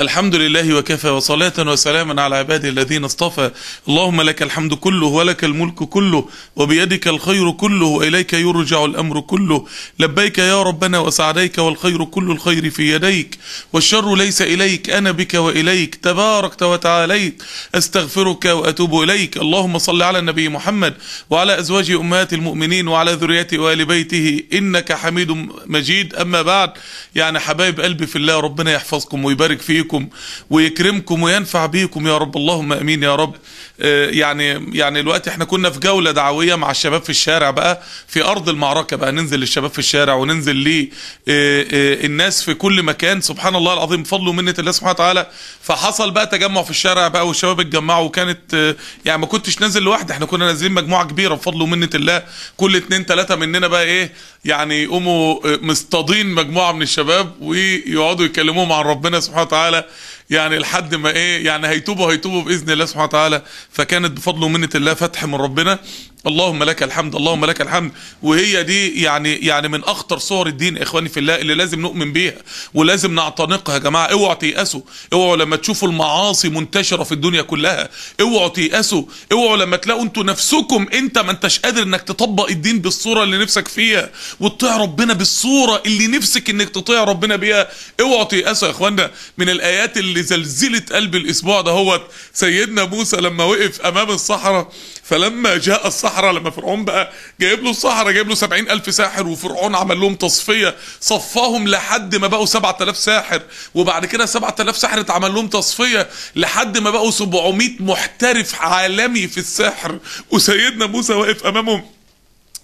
الحمد لله وكفى وصلاة وسلاما على عباده الذين اصطفى اللهم لك الحمد كله ولك الملك كله وبيدك الخير كله وإليك يرجع الأمر كله لبيك يا ربنا وسعديك والخير كل الخير في يديك والشر ليس إليك أنا بك وإليك تباركت وتعاليت أستغفرك وأتوب إليك اللهم صل على النبي محمد وعلى أزواج أمهات المؤمنين وعلى ذريته وآل بيته إنك حميد مجيد أما بعد يعني حبايب قلبي في الله ربنا يحفظكم ويبارك فيكم بيكم ويكرمكم وينفع بيكم يا رب اللهم امين يا رب آه، يعني يعني الوقت احنا كنا في جوله دعويه مع الشباب في الشارع بقى في ارض المعركه بقى ننزل للشباب في الشارع وننزل آه، آه، الناس في كل مكان سبحان الله العظيم فضل ومنه الله سبحانه وتعالى فحصل بقى تجمع في الشارع بقى والشباب اتجمعوا وكانت يعني ما كنتش نازل لوحدي احنا كنا نازلين مجموعه كبيره بفضل ومنه الله كل اتنين تلاته مننا بقى ايه يعني يقوموا آه، مستضين مجموعه من الشباب ويقعدوا يكلموهم عن ربنا سبحانه وتعالى يعني لحد ما ايه يعني هيتوبوا هيتوبوا باذن الله سبحانه وتعالى فكانت بفضل ومنه الله فتح من ربنا اللهم لك الحمد اللهم لك الحمد وهي دي يعني يعني من اخطر صور الدين اخواني في الله اللي لازم نؤمن بيها ولازم نعتنقها يا جماعه اوعوا تيأسوا اوعوا لما تشوفوا المعاصي منتشره في الدنيا كلها اوعوا تيأسوا اوعوا لما تلاقوا انتوا نفسكم انت ما انتش قادر انك تطبق الدين بالصوره اللي نفسك فيها وتطيع ربنا بالصوره اللي نفسك انك تطيع ربنا بيها اوعوا تيأسوا يا اخوانا من الايات اللي زلزلت قلب الاسبوع ده هو سيدنا موسى لما وقف امام الصحراء فلما جاء الصحراء الصحراء لما فرعون بقى جايب له الصحراء جايب له ألف ساحر وفرعون عمل لهم تصفيه صفاهم لحد ما بقوا آلاف ساحر وبعد كده آلاف ساحر اتعمل لهم تصفيه لحد ما بقوا 700 محترف عالمي في السحر وسيدنا موسى واقف امامهم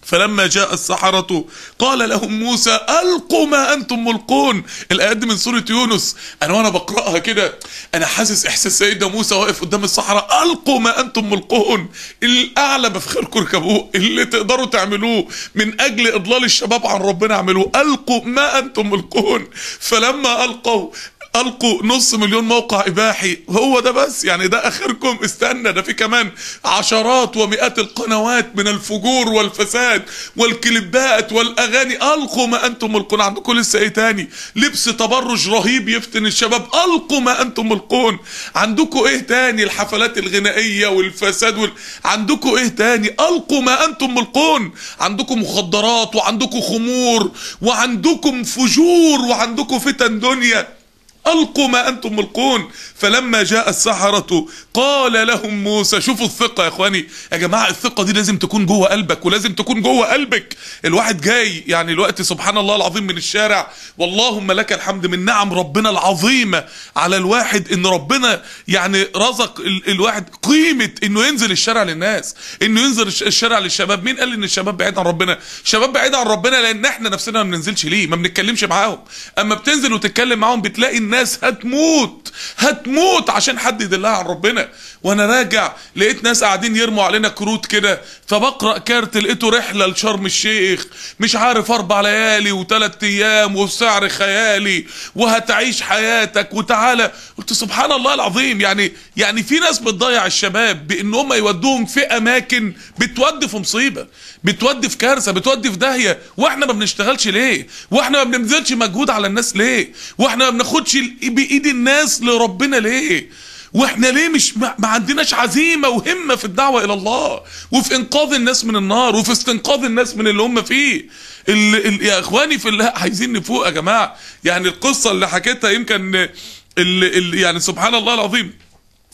فلما جاء السحرة قال لهم موسى ألقوا ما أنتم ملقون الآيات دي من سورة يونس أنا وأنا بقرأها كده أنا حاسس إحساس سيدنا موسى واقف قدام الصحراء ألقوا ما أنتم ملقون الأعلى بفخركم اركبوه اللي تقدروا تعملوه من أجل إضلال الشباب عن ربنا اعملوه ألقوا ما أنتم ملقون فلما ألقوا القوا نص مليون موقع اباحي هو ده بس يعني ده اخركم استنى ده في كمان عشرات ومئات القنوات من الفجور والفساد والكليبات والاغاني القوا ما انتم ملقون عندكم لسه ايه تاني لبس تبرج رهيب يفتن الشباب القوا ما انتم ملقون عندكم ايه تاني الحفلات الغنائيه والفساد وال... عندكم ايه تاني القوا ما انتم ملقون عندكم مخدرات وعندكم خمور وعندكم فجور وعندكم فتن دنيا ألقوا ما أنتم ملقون فلما جاء السحرة قال لهم موسى شوفوا الثقة يا إخواني يا جماعة الثقة دي لازم تكون جوه قلبك ولازم تكون جوه قلبك الواحد جاي يعني الوقت سبحان الله العظيم من الشارع واللهم لك الحمد من نعم ربنا العظيمة على الواحد إن ربنا يعني رزق الواحد قيمة إنه ينزل الشارع للناس إنه ينزل الشارع للشباب مين قال إن الشباب بعيد عن ربنا الشباب بعيد عن ربنا لأن إحنا نفسنا ما بننزلش ليه ما بنتكلمش معاهم أما بتنزل وتتكلم معاهم بتلاقي الناس هتموت هتموت عشان حد يدلها عن ربنا وانا راجع لقيت ناس قاعدين يرموا علينا كروت كده فبقرا كارت لقيته رحله لشرم الشيخ مش عارف اربع ليالي وثلاث ايام وسعر خيالي وهتعيش حياتك وتعالى قلت سبحان الله العظيم يعني يعني في ناس بتضيع الشباب بان هم يودوهم في اماكن بتودي في مصيبه بتودي في كارثه بتودي في داهيه واحنا ما بنشتغلش ليه واحنا ما بنبذلش مجهود على الناس ليه واحنا ما بناخدش بايد الناس لربنا ليه واحنا ليه مش ما عندناش عزيمه وهمه في الدعوه الى الله وفي انقاذ الناس من النار وفي استنقاذ الناس من اللي هم فيه اللي اللي يا اخواني في الله عايزين نفوق يا جماعه يعني القصه اللي حكيتها يمكن اللي, اللي يعني سبحان الله العظيم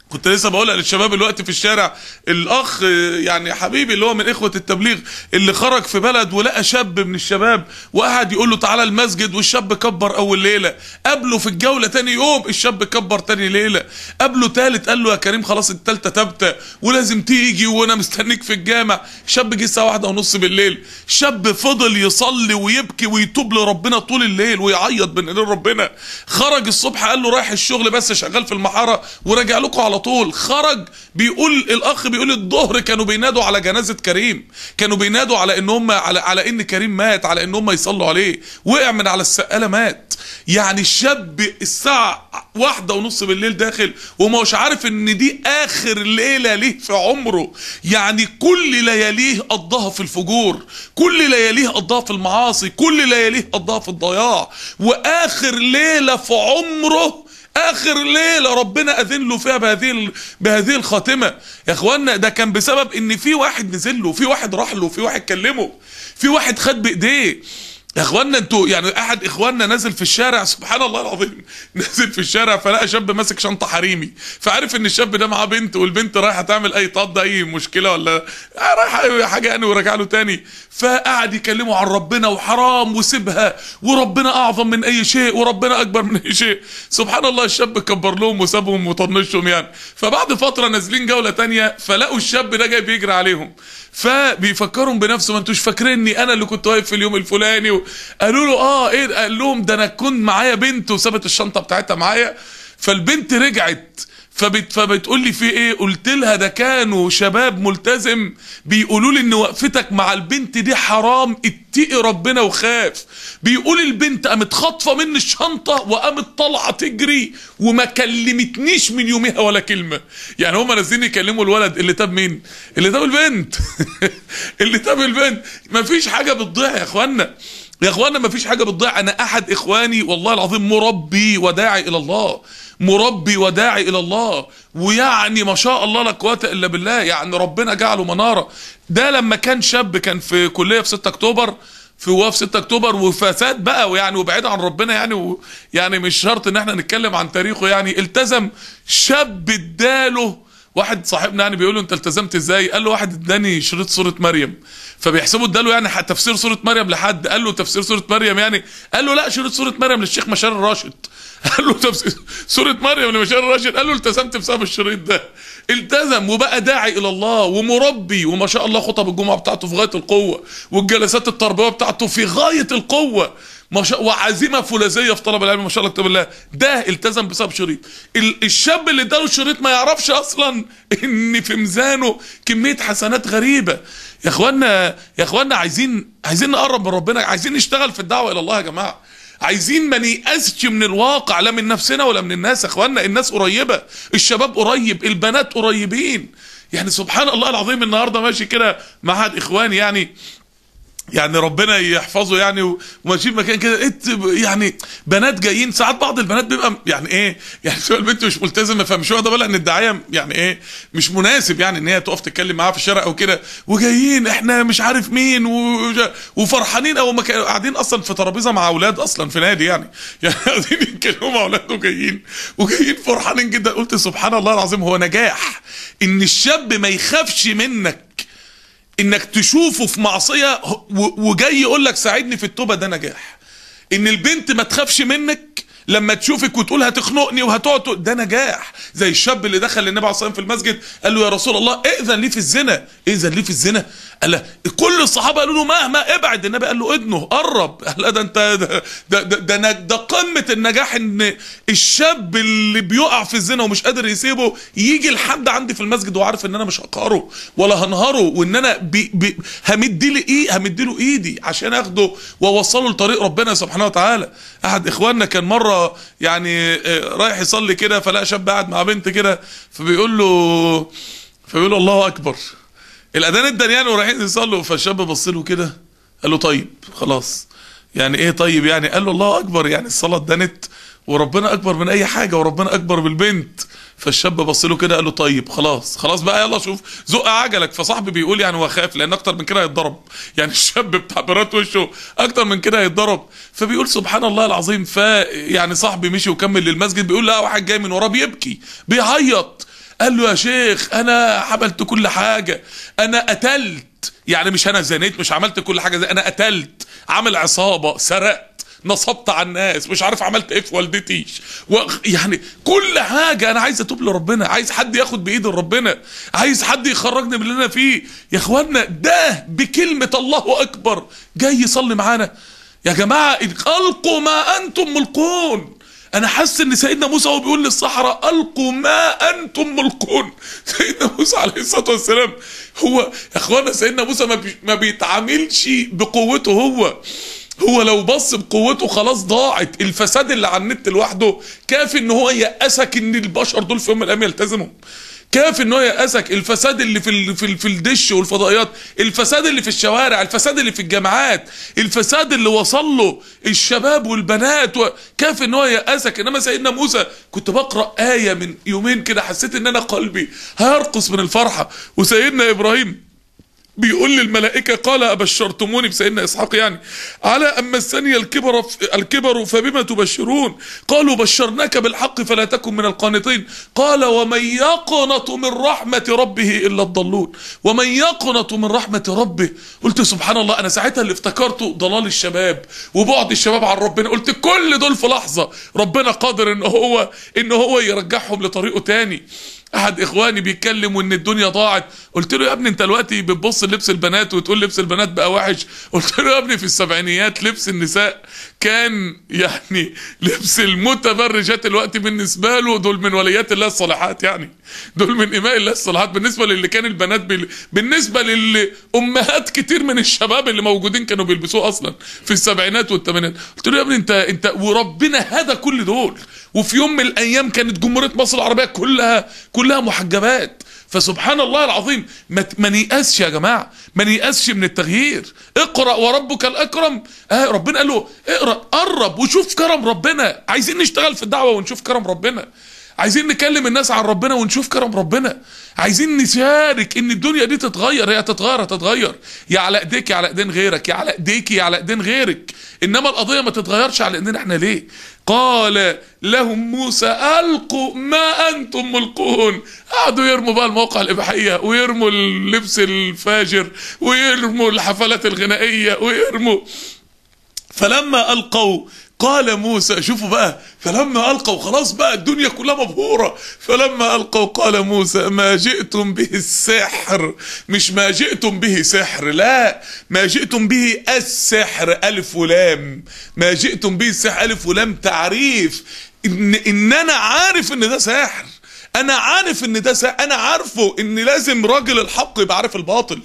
كنت لسه بقولها للشباب الوقت في الشارع الاخ يعني حبيبي اللي هو من اخوه التبليغ اللي خرج في بلد ولقى شاب من الشباب وقعد يقول له تعالى المسجد والشاب كبر اول ليله قابله في الجوله تاني يوم الشاب كبر تاني ليله قابله تالت قال له يا كريم خلاص التالته ثابته ولازم تيجي وانا مستنيك في الجامع شاب جه الساعه واحدة ونص بالليل شاب فضل يصلي ويبكي ويتوب لربنا طول الليل ويعيط بين ايدين ربنا خرج الصبح قال له رايح الشغل بس شغال في المحاره وراجع لكم على على طول خرج بيقول الاخ بيقول الظهر كانوا بينادوا على جنازه كريم كانوا بينادوا على ان هم على على ان كريم مات على ان هم يصلوا عليه وقع من على السقاله مات يعني الشاب الساعه واحدة ونص بالليل داخل وما هوش عارف ان دي اخر ليلة ليه في عمره يعني كل لياليه قضاها في الفجور كل لياليه قضاها في المعاصي كل لياليه قضاها في الضياع واخر ليلة في عمره اخر ليله ربنا اذن له فيها بهذه بهذه الخاتمه يا اخوانا ده كان بسبب ان في واحد نزل له في واحد راح له في واحد كلمه في واحد خد بايديه يا اخوانا انتوا يعني احد اخواننا نازل في الشارع سبحان الله العظيم نازل في الشارع فلقى شاب ماسك شنطه حريمي فعرف ان الشاب ده معاه بنت والبنت رايحه تعمل اي طب اي مشكله ولا آه، رايحه حاجه يعني ورجع له تاني فقعد يكلمه عن ربنا وحرام وسيبها وربنا اعظم من اي شيء وربنا اكبر من اي شيء سبحان الله الشاب كبر لهم وسابهم وطنشهم يعني فبعد فتره نازلين جوله تانية فلقوا الشاب ده جاي بيجري عليهم فبيفكرهم بنفسه ما انتوش فاكريني انا اللي كنت واقف في اليوم الفلاني قالوا له اه ايه قال لهم ده انا كنت معايا بنت وسابت الشنطه بتاعتها معايا فالبنت رجعت فبت فبتقول لي في ايه قلت لها ده كانوا شباب ملتزم بيقولوا لي ان وقفتك مع البنت دي حرام اتقي ربنا وخاف بيقول البنت قامت خاطفه مني الشنطه وقامت طالعه تجري وما كلمتنيش من يومها ولا كلمه يعني هما نازلين يكلموا الولد اللي تاب مين اللي تاب البنت اللي تاب البنت مفيش حاجه بتضيع يا اخوانا يا اخوانا ما فيش حاجه بتضيع انا احد اخواني والله العظيم مربي وداعي الى الله مربي وداعي الى الله ويعني ما شاء الله لا قوه الا بالله يعني ربنا جعله مناره ده لما كان شاب كان في كليه في 6 اكتوبر في وقف 6 اكتوبر وفساد بقى ويعني وبعيد عن ربنا يعني ويعني يعني مش شرط ان احنا نتكلم عن تاريخه يعني التزم شاب اداله واحد صاحبنا يعني بيقول له انت التزمت ازاي قال له واحد اداني شريط صوره مريم فبيحسبوا اداله يعني تفسير صوره مريم لحد قال له تفسير صوره مريم يعني قال له لا شريط صوره مريم للشيخ مشار الراشد قال له تفسير صوره مريم لمشار الراشد قال له التزمت بسبب الشريط ده التزم وبقى داعي الى الله ومربي وما شاء الله خطب الجمعه بتاعته في غايه القوه والجلسات التربويه بتاعته في غايه القوه ما شاء وعزيمه فولاذيه في طلب العلم ما شاء الله كتاب الله ده التزم بسبب شريط الشاب اللي اداله الشريط ما يعرفش اصلا ان في ميزانه كميه حسنات غريبه يا اخوانا يا اخوانا عايزين عايزين نقرب من ربنا عايزين نشتغل في الدعوه الى الله يا جماعه عايزين ما نيأسش من الواقع لا من نفسنا ولا من الناس يا اخوانا الناس قريبه الشباب قريب البنات قريبين يعني سبحان الله العظيم النهارده ماشي كده مع احد اخواني يعني يعني ربنا يحفظه يعني وماشيين مكان كده يعني بنات جايين ساعات بعض البنات بيبقى يعني ايه يعني شويه البنت مش ملتزمه فمش واخده بالها ان الدعايه يعني ايه مش مناسب يعني ان هي تقف تتكلم معاها في الشارع او كده وجايين احنا مش عارف مين وفرحانين او قاعدين اصلا في ترابيزه مع اولاد اصلا في نادي يعني يعني قاعدين يتكلموا مع اولاد وجايين وجايين فرحانين جدا قلت سبحان الله العظيم هو نجاح ان الشاب ما يخافش منك انك تشوفه في معصيه وجاي يقول لك ساعدني في التوبه ده نجاح ان البنت ما تخافش منك لما تشوفك وتقول هتخنقني وهتقعد ده نجاح زي الشاب اللي دخل للنبي عليه الصلاه والسلام في المسجد قال له يا رسول الله ائذن لي في الزنا ائذن لي في الزنا قال كل الصحابه قالوا له مهما ابعد النبي قال له ادنه قرب قال ده انت ده ده, ده, ده, ده قمه النجاح ان الشاب اللي بيقع في الزنا ومش قادر يسيبه يجي لحد عندي في المسجد وعارف ان انا مش هقهره ولا هنهره وان انا بي بي همدي له ايه همدي له ايدي عشان اخده واوصله لطريق ربنا سبحانه وتعالى احد اخواننا كان مره يعني آه، رايح يصلي كده فلقى شاب قاعد مع بنت كده فبيقول له فبيقول له الله اكبر الاذان الدنيان يعني ورايحين يصلوا فالشاب بص له كده قال له طيب خلاص يعني ايه طيب يعني قال له الله اكبر يعني الصلاه دنت وربنا اكبر من اي حاجه وربنا اكبر بالبنت فالشاب بص له كده قال له طيب خلاص خلاص بقى يلا شوف زق عجلك فصاحبي بيقول يعني هو خاف لان اكتر من كده هيتضرب يعني الشاب بتعبيرات وشه اكتر من كده هيتضرب فبيقول سبحان الله العظيم ف يعني صاحبي مشي وكمل للمسجد بيقول لا واحد جاي من وراه بيبكي بيعيط قال له يا شيخ انا عملت كل حاجه انا قتلت يعني مش انا زنيت مش عملت كل حاجه زي انا قتلت عامل عصابه سرقت نصبت على الناس مش عارف عملت ايه في والدتي و... يعني كل حاجه انا عايز اتوب لربنا عايز حد ياخد بايد ربنا عايز حد يخرجني من اللي انا فيه يا اخوانا ده بكلمه الله اكبر جاي يصلي معانا يا جماعه القوا ما انتم ملقون انا حاسس ان سيدنا موسى وهو بيقول للصحراء القوا ما انتم ملقون سيدنا موسى عليه الصلاه والسلام هو يا اخوانا سيدنا موسى ما, بي... ما بيتعاملش بقوته هو هو لو بص بقوته خلاص ضاعت الفساد اللي على النت لوحده كافي ان هو يأسك ان البشر دول في يوم من الايام يلتزموا كاف ان هو يأسك الفساد اللي في في, في الدش والفضائيات الفساد اللي في الشوارع الفساد اللي في الجامعات الفساد اللي وصل له الشباب والبنات و... ان هو يأسك انما سيدنا موسى كنت بقرا ايه من يومين كده حسيت ان انا قلبي هيرقص من الفرحه وسيدنا ابراهيم بيقول للملائكه قال ابشرتموني بسيدنا اسحاق يعني على اما الثانيه الكبر الكبر فبما تبشرون قالوا بشرناك بالحق فلا تكن من القانطين قال ومن يقنط من رحمه ربه الا الضالون ومن يقنط من رحمه ربه قلت سبحان الله انا ساعتها اللي افتكرته ضلال الشباب وبعد الشباب عن ربنا قلت كل دول في لحظه ربنا قادر ان هو ان هو يرجعهم لطريقه تاني احد اخواني بيتكلم وان الدنيا ضاعت قلت له يا ابني انت دلوقتي بتبص لبس البنات وتقول لبس البنات بقى وحش قلت له يا ابني في السبعينيات لبس النساء كان يعني لبس المتبرجات الوقت بالنسبه له دول من وليات الله الصالحات يعني دول من اماء الله الصالحات بالنسبه للي كان البنات بال... بالنسبه للامهات كتير من الشباب اللي موجودين كانوا بيلبسوه اصلا في السبعينات والثمانينات قلت له يا ابني انت انت وربنا هذا كل دول وفي يوم من الايام كانت جمهوريه مصر العربيه كلها كلها محجبات فسبحان الله العظيم ما نيأسش يا جماعة ما نيأسش من التغيير اقرأ وربك الأكرم آه ربنا قال له اقرأ قرب وشوف كرم ربنا عايزين نشتغل في الدعوة ونشوف كرم ربنا عايزين نكلم الناس عن ربنا ونشوف كرم ربنا عايزين نشارك ان الدنيا دي تتغير هي تتغير هتتغير يا على ايديك يا على ايدين غيرك يا على ايديك يا على ايدين غيرك انما القضيه ما تتغيرش على ايدينا احنا ليه قال لهم موسى القوا ما انتم ملقون قعدوا يرموا بقى المواقع الاباحيه ويرموا اللبس الفاجر ويرموا الحفلات الغنائيه ويرموا فلما القوا قال موسى شوفوا بقى فلما القوا خلاص بقى الدنيا كلها مبهوره فلما القوا قال موسى ما جئتم به السحر مش ما جئتم به سحر لا ما جئتم به السحر الف ولام ما جئتم به السحر الف ولام تعريف ان, إن انا عارف ان ده سحر انا عارف ان ده سحر انا عارفه ان لازم راجل الحق يبقى عارف الباطل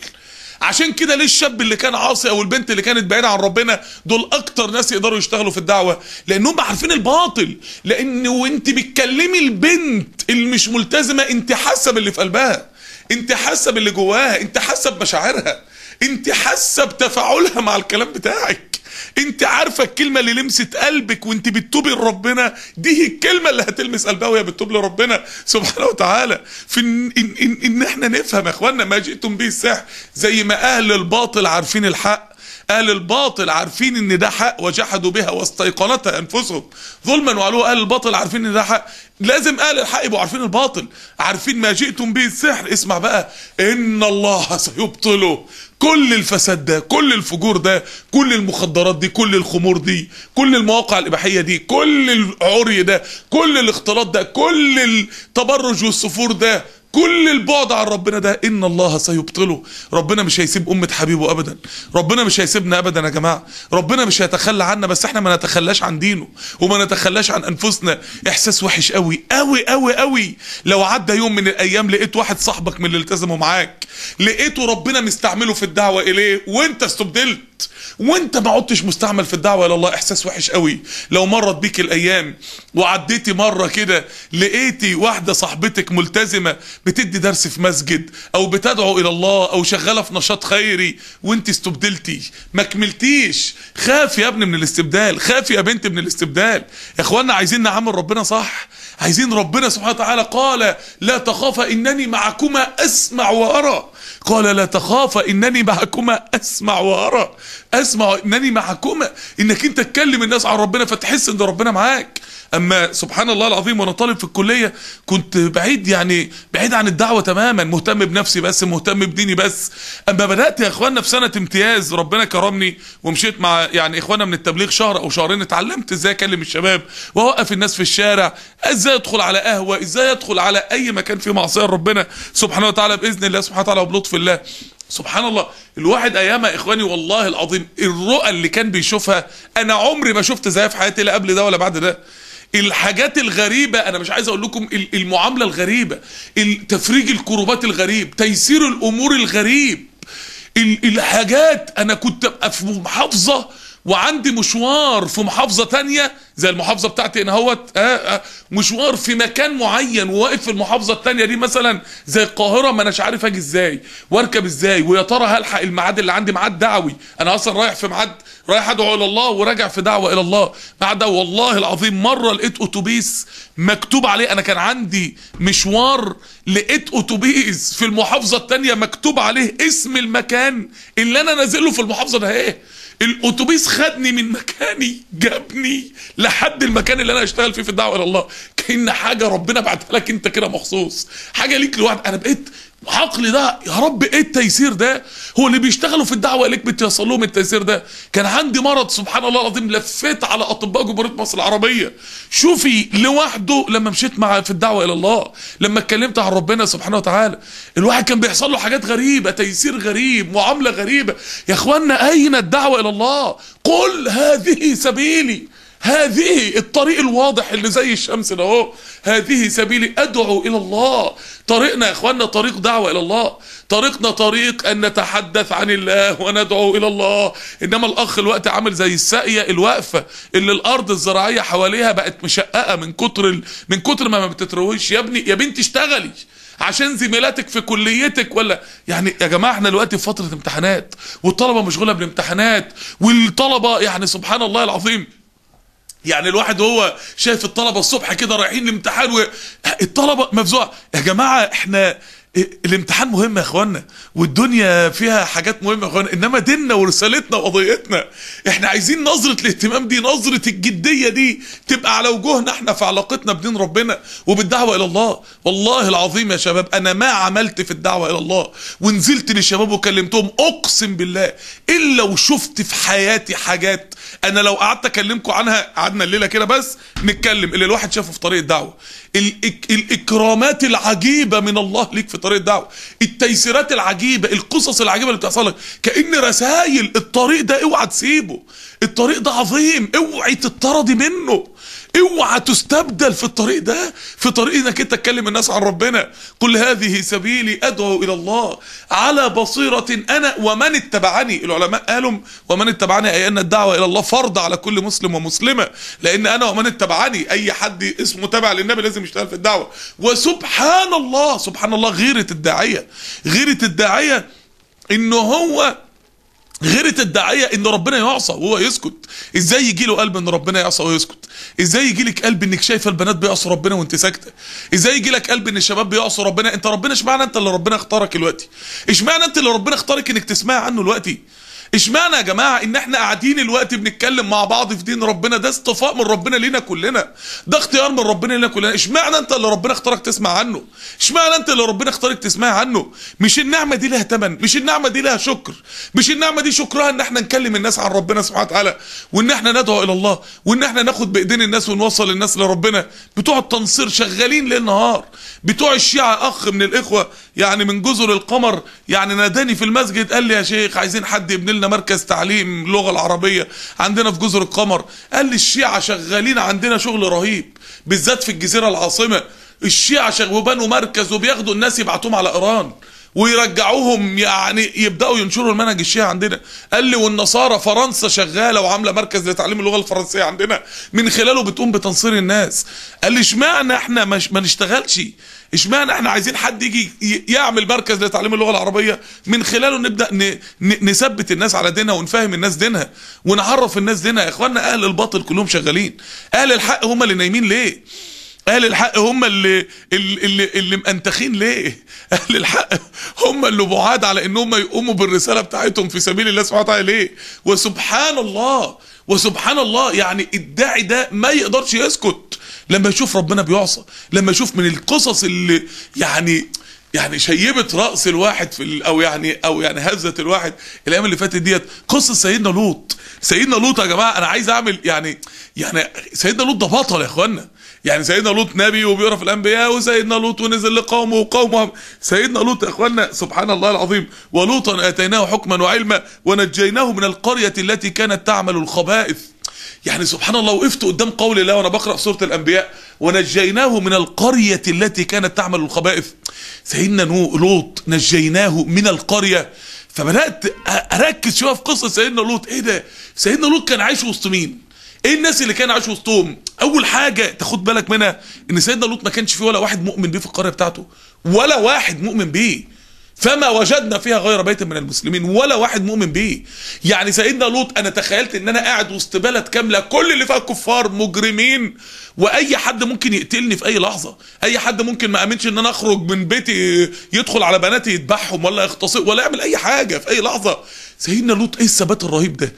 عشان كده ليه الشاب اللي كان عاصي او البنت اللي كانت بعيده عن ربنا دول اكتر ناس يقدروا يشتغلوا في الدعوه لانهم عارفين الباطل لان وانت بتكلمي البنت اللي مش ملتزمه انت حاسه باللي في قلبها انت حاسه باللي جواها انت حاسه بمشاعرها انت حاسه بتفاعلها مع الكلام بتاعك انت عارفه الكلمه اللي لمست قلبك وانت بتتوبي لربنا دي الكلمه اللي هتلمس قلبها وهي بتتوب لربنا سبحانه وتعالى في ان, إن, إن, إن احنا نفهم يا اخوانا ما جئتم به السحر زي ما اهل الباطل عارفين الحق اهل الباطل عارفين ان ده حق وجحدوا بها واستيقنتها انفسهم ظلما وعلوها اهل الباطل عارفين ان ده حق لازم اهل الحق يبقوا عارفين الباطل عارفين ما جئتم به السحر اسمع بقى ان الله سيبطله كل الفساد ده كل الفجور ده كل المخدرات دي كل الخمور دي كل المواقع الاباحيه دي كل العري ده كل الاختلاط ده كل التبرج والسفور ده كل البعد عن ربنا ده ان الله سيبطله ربنا مش هيسيب امه حبيبه ابدا ربنا مش هيسيبنا ابدا يا جماعه ربنا مش هيتخلى عنا بس احنا ما نتخلاش عن دينه وما نتخلاش عن انفسنا احساس وحش قوي قوي قوي قوي لو عدى يوم من الايام لقيت واحد صاحبك من اللي التزموا معاك لقيته ربنا مستعمله في الدعوه اليه وانت استبدلت وانت ما عدتش مستعمل في الدعوه الى الله احساس وحش قوي لو مرت بيك الايام وعديتي مره كده لقيتي واحده صاحبتك ملتزمه بتدي درس في مسجد او بتدعو الى الله او شغاله في نشاط خيري وانت استبدلتي ما كملتيش خاف يا ابني من الاستبدال خاف يا بنت من الاستبدال يا اخوانا عايزين نعمل ربنا صح عايزين ربنا سبحانه وتعالى قال لا تخافا انني معكما اسمع وارى قال لا تخافا انني معكما اسمع وارى اسمع انني معكما انك انت تكلم الناس عن ربنا فتحس ان ربنا معاك اما سبحان الله العظيم وانا طالب في الكليه كنت بعيد يعني بعيد عن الدعوه تماما مهتم بنفسي بس مهتم بديني بس اما بدات يا اخوانا في سنه امتياز ربنا كرمني ومشيت مع يعني اخوانا من التبليغ شهر او شهرين اتعلمت ازاي اكلم الشباب واوقف الناس في الشارع ازاي ادخل على قهوه ازاي ادخل على اي مكان فيه معصيه ربنا سبحانه وتعالى باذن الله سبحانه وتعالى وبلطف الله سبحان الله الواحد ايامها اخواني والله العظيم الرؤى اللي كان بيشوفها انا عمري ما شفت زيها في حياتي لا قبل ده ولا بعد ده الحاجات الغريبه انا مش عايز اقول لكم المعامله الغريبه تفريج الكروبات الغريب تيسير الامور الغريب الحاجات انا كنت أبقى في محافظه وعندي مشوار في محافظة تانية زي المحافظة بتاعتي هنا اهوت آه، آه، مشوار في مكان معين وواقف في المحافظة التانية دي مثلا زي القاهرة ما اناش عارف اجي ازاي واركب ازاي ويا ترى هلحق الميعاد اللي عندي ميعاد دعوي انا اصلا رايح في ميعاد رايح ادعو الى الله وراجع في دعوة الى الله بعد والله العظيم مرة لقيت اتوبيس مكتوب عليه انا كان عندي مشوار لقيت اتوبيس في المحافظة التانية مكتوب عليه اسم المكان اللي انا نازله في المحافظة ده ايه الاتوبيس خدني من مكاني جابني لحد المكان اللي انا هشتغل فيه في الدعوه الى الله كان حاجه ربنا بعتها لك انت كده مخصوص حاجه ليك لوحدك انا بقيت عقلي ده يا رب ايه التيسير ده هو اللي بيشتغلوا في الدعوه اليك بتيسر لهم التيسير ده كان عندي مرض سبحان الله العظيم لفيت على اطباء جمهوريه مصر العربيه شوفي لوحده لما مشيت مع في الدعوه الى الله لما اتكلمت عن ربنا سبحانه وتعالى الواحد كان بيحصل له حاجات غريبه تيسير غريب معامله غريبه يا اخوانا اين الدعوه الى الله قل هذه سبيلي هذه الطريق الواضح اللي زي الشمس ده اهو هذه سبيلي ادعو الى الله طريقنا يا اخواننا طريق دعوه الى الله طريقنا طريق ان نتحدث عن الله وندعو الى الله انما الاخ الوقت عامل زي الساقيه الواقفه اللي الارض الزراعيه حواليها بقت مشققه من كتر ال... من كتر ما ما بتترويش يا ابني يا بنتي اشتغلي عشان زميلاتك في كليتك ولا يعني يا جماعه احنا دلوقتي في فتره امتحانات والطلبه مشغوله بالامتحانات والطلبه يعني سبحان الله العظيم يعني الواحد وهو شايف الطلبه الصبح كده رايحين الامتحان والطلبه مفزوعه يا جماعه احنا إيه، الامتحان مهم يا اخوانا والدنيا فيها حاجات مهمه يا اخوانا انما ديننا ورسالتنا وقضيتنا احنا عايزين نظره الاهتمام دي نظره الجديه دي تبقى على وجوهنا احنا في علاقتنا بدين ربنا وبالدعوه الى الله والله العظيم يا شباب انا ما عملت في الدعوه الى الله ونزلت للشباب وكلمتهم اقسم بالله الا وشفت في حياتي حاجات انا لو قعدت اكلمكم عنها قعدنا الليله كده بس نتكلم اللي الواحد شافه في طريق الدعوه الاكرامات العجيبه من الله ليك في طريق الدعوه التيسيرات العجيبه القصص العجيبه اللي بتحصل لك كان رسائل الطريق ده اوعى تسيبه الطريق ده عظيم اوعي تطردي منه اوعى تستبدل في الطريق ده في طريق انك انت تكلم الناس عن ربنا قل هذه سبيلي ادعو الى الله على بصيره انا ومن اتبعني العلماء قالوا ومن اتبعني اي ان الدعوه الى الله فرض على كل مسلم ومسلمه لان انا ومن اتبعني اي حد اسمه تابع للنبي لازم يشتغل في الدعوه وسبحان الله سبحان الله غيره الداعيه غيره الداعيه ان هو غيرة الداعيه ان ربنا يعصى وهو يسكت ازاي يجي له قلب ان ربنا يعصى وهو يسكت ازاي يجي لك قلب انك شايفه البنات بيعصوا ربنا وانت ساكته ازاي يجي لك قلب ان الشباب بيعصوا ربنا انت ربنا اشمعنى انت اللي ربنا اختارك دلوقتي اشمعنى انت اللي ربنا اختارك انك تسمعي عنه دلوقتي اشمعنى يا جماعه ان احنا قاعدين الوقت بنتكلم مع بعض في دين ربنا ده اصطفاء من ربنا لينا كلنا ده اختيار من ربنا لينا كلنا اشمعنى انت اللي ربنا اختارك تسمع عنه اشمعنى انت اللي ربنا اختارك تسمع عنه مش النعمه دي لها ثمن مش النعمه دي لها شكر مش النعمه دي شكرها ان احنا نكلم الناس عن ربنا سبحانه وتعالى وان احنا ندعو الى الله وان احنا ناخد بايدين الناس ونوصل الناس لربنا بتوع التنصير شغالين ليل نهار بتوع الشيعه اخ من الاخوه يعني من جزر القمر يعني ناداني في المسجد قال لي يا شيخ عايزين حد يبني لنا عملنا مركز تعليم اللغه العربيه عندنا في جزر القمر قال لي الشيعه شغالين عندنا شغل رهيب بالذات في الجزيره العاصمه الشيعه شغلوا بنوا مركز وبياخدوا الناس يبعتوهم على ايران ويرجعوهم يعني يبداوا ينشروا المنهج الشيعي عندنا قال لي والنصارى فرنسا شغاله وعامله مركز لتعليم اللغه الفرنسيه عندنا من خلاله بتقوم بتنصير الناس قال لي اشمعنى احنا ما نشتغلش اشمعنى احنا عايزين حد يجي يعمل مركز لتعليم اللغه العربيه من خلاله نبدا نثبت الناس على دينها ونفهم الناس دينها ونعرف الناس دينها يا اخوانا اهل الباطل كلهم شغالين اهل الحق هم اللي نايمين ليه اهل الحق هم اللي اللي اللي مأنتخين ليه؟ اهل الحق هم اللي بعاد على ان هم يقوموا بالرساله بتاعتهم في سبيل الله سبحانه وتعالى ليه؟ وسبحان الله وسبحان الله يعني الداعي ده ما يقدرش يسكت لما يشوف ربنا بيعصى لما يشوف من القصص اللي يعني يعني شيبت راس الواحد في او يعني او يعني هزت الواحد الايام اللي فاتت ديت قصه سيدنا لوط سيدنا لوط يا جماعه انا عايز اعمل يعني يعني سيدنا لوط ده بطل يا اخوانا يعني سيدنا لوط نبي وبيقرا في الانبياء وسيدنا لوط ونزل لقومه وقومه سيدنا لوط يا اخوانا سبحان الله العظيم ولوطا اتيناه حكما وعلما ونجيناه من القريه التي كانت تعمل الخبائث يعني سبحان الله وقفت قدام قول الله وانا بقرا سوره الانبياء ونجيناه من القريه التي كانت تعمل الخبائث سيدنا لوط نجيناه من القريه فبدات اركز شويه في قصه سيدنا لوط ايه ده سيدنا لوط كان عايش وسط مين ايه الناس اللي كان عايش وسطهم اول حاجه تاخد بالك منها ان سيدنا لوط ما كانش فيه ولا واحد مؤمن بيه في القريه بتاعته ولا واحد مؤمن بيه فما وجدنا فيها غير بيت من المسلمين ولا واحد مؤمن به يعني سيدنا لوط انا تخيلت ان انا قاعد وسط بلد كامله كل اللي فيها كفار مجرمين واي حد ممكن يقتلني في اي لحظه اي حد ممكن ما امنش ان انا اخرج من بيتي يدخل على بناتي يذبحهم ولا يغتصب ولا يعمل اي حاجه في اي لحظه سيدنا لوط ايه الثبات الرهيب ده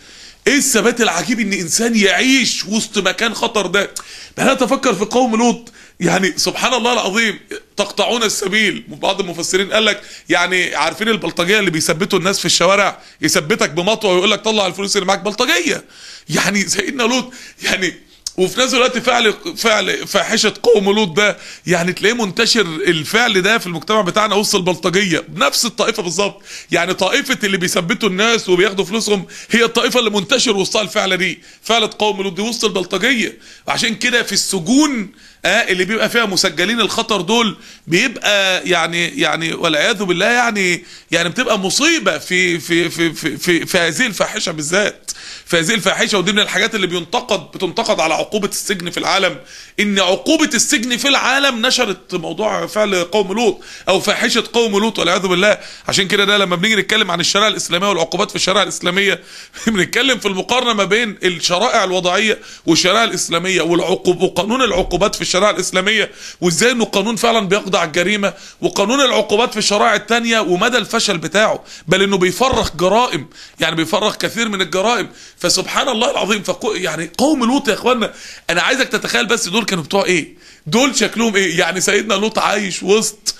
ايه الثبات العجيب ان انسان يعيش وسط مكان خطر ده بدات افكر في قوم لوط يعني سبحان الله العظيم تقطعون السبيل بعض المفسرين قال لك يعني عارفين البلطجيه اللي بيثبتوا الناس في الشوارع يثبتك بمطوه ويقول لك طلع الفلوس اللي معاك بلطجيه يعني سيدنا لوط يعني وفي نفس الوقت فعل فعل فاحشه قوم لوط ده يعني تلاقيه منتشر الفعل ده في المجتمع بتاعنا وسط البلطجيه نفس الطائفه بالظبط يعني طائفه اللي بيثبتوا الناس وبياخدوا فلوسهم هي الطائفه اللي منتشر وسطها الفعله دي فعله قوم لوط دي وسط البلطجيه عشان كده في السجون آه اللي بيبقى فيها مسجلين الخطر دول بيبقى يعني يعني والعياذ بالله يعني يعني بتبقى مصيبه في في في في, في, في هذه الفاحشه بالذات في هذه الفاحشه ودي من الحاجات اللي بينتقد بتنتقد على عقوبه السجن في العالم ان عقوبه السجن في العالم نشرت موضوع فعل قوم لوط او فاحشه قوم لوط والعياذ بالله عشان كده ده لما بنيجي نتكلم عن الشريعه الاسلاميه والعقوبات في الشريعه الاسلاميه بنتكلم في المقارنه ما بين الشرائع الوضعيه والشريعه الاسلاميه والعقوب وقانون العقوبات في الشريعه الاسلاميه وازاي انه قانون فعلا بيقضي على الجريمه وقانون العقوبات في الشرائع الثانيه ومدى الفشل بتاعه بل انه بيفرخ جرائم يعني بيفرخ كثير من الجرائم فسبحان الله العظيم فقو يعني قوم لوط يا اخوانا انا عايزك تتخيل بس دول كانوا بتوع ايه دول شكلهم ايه يعني سيدنا لوط عايش وسط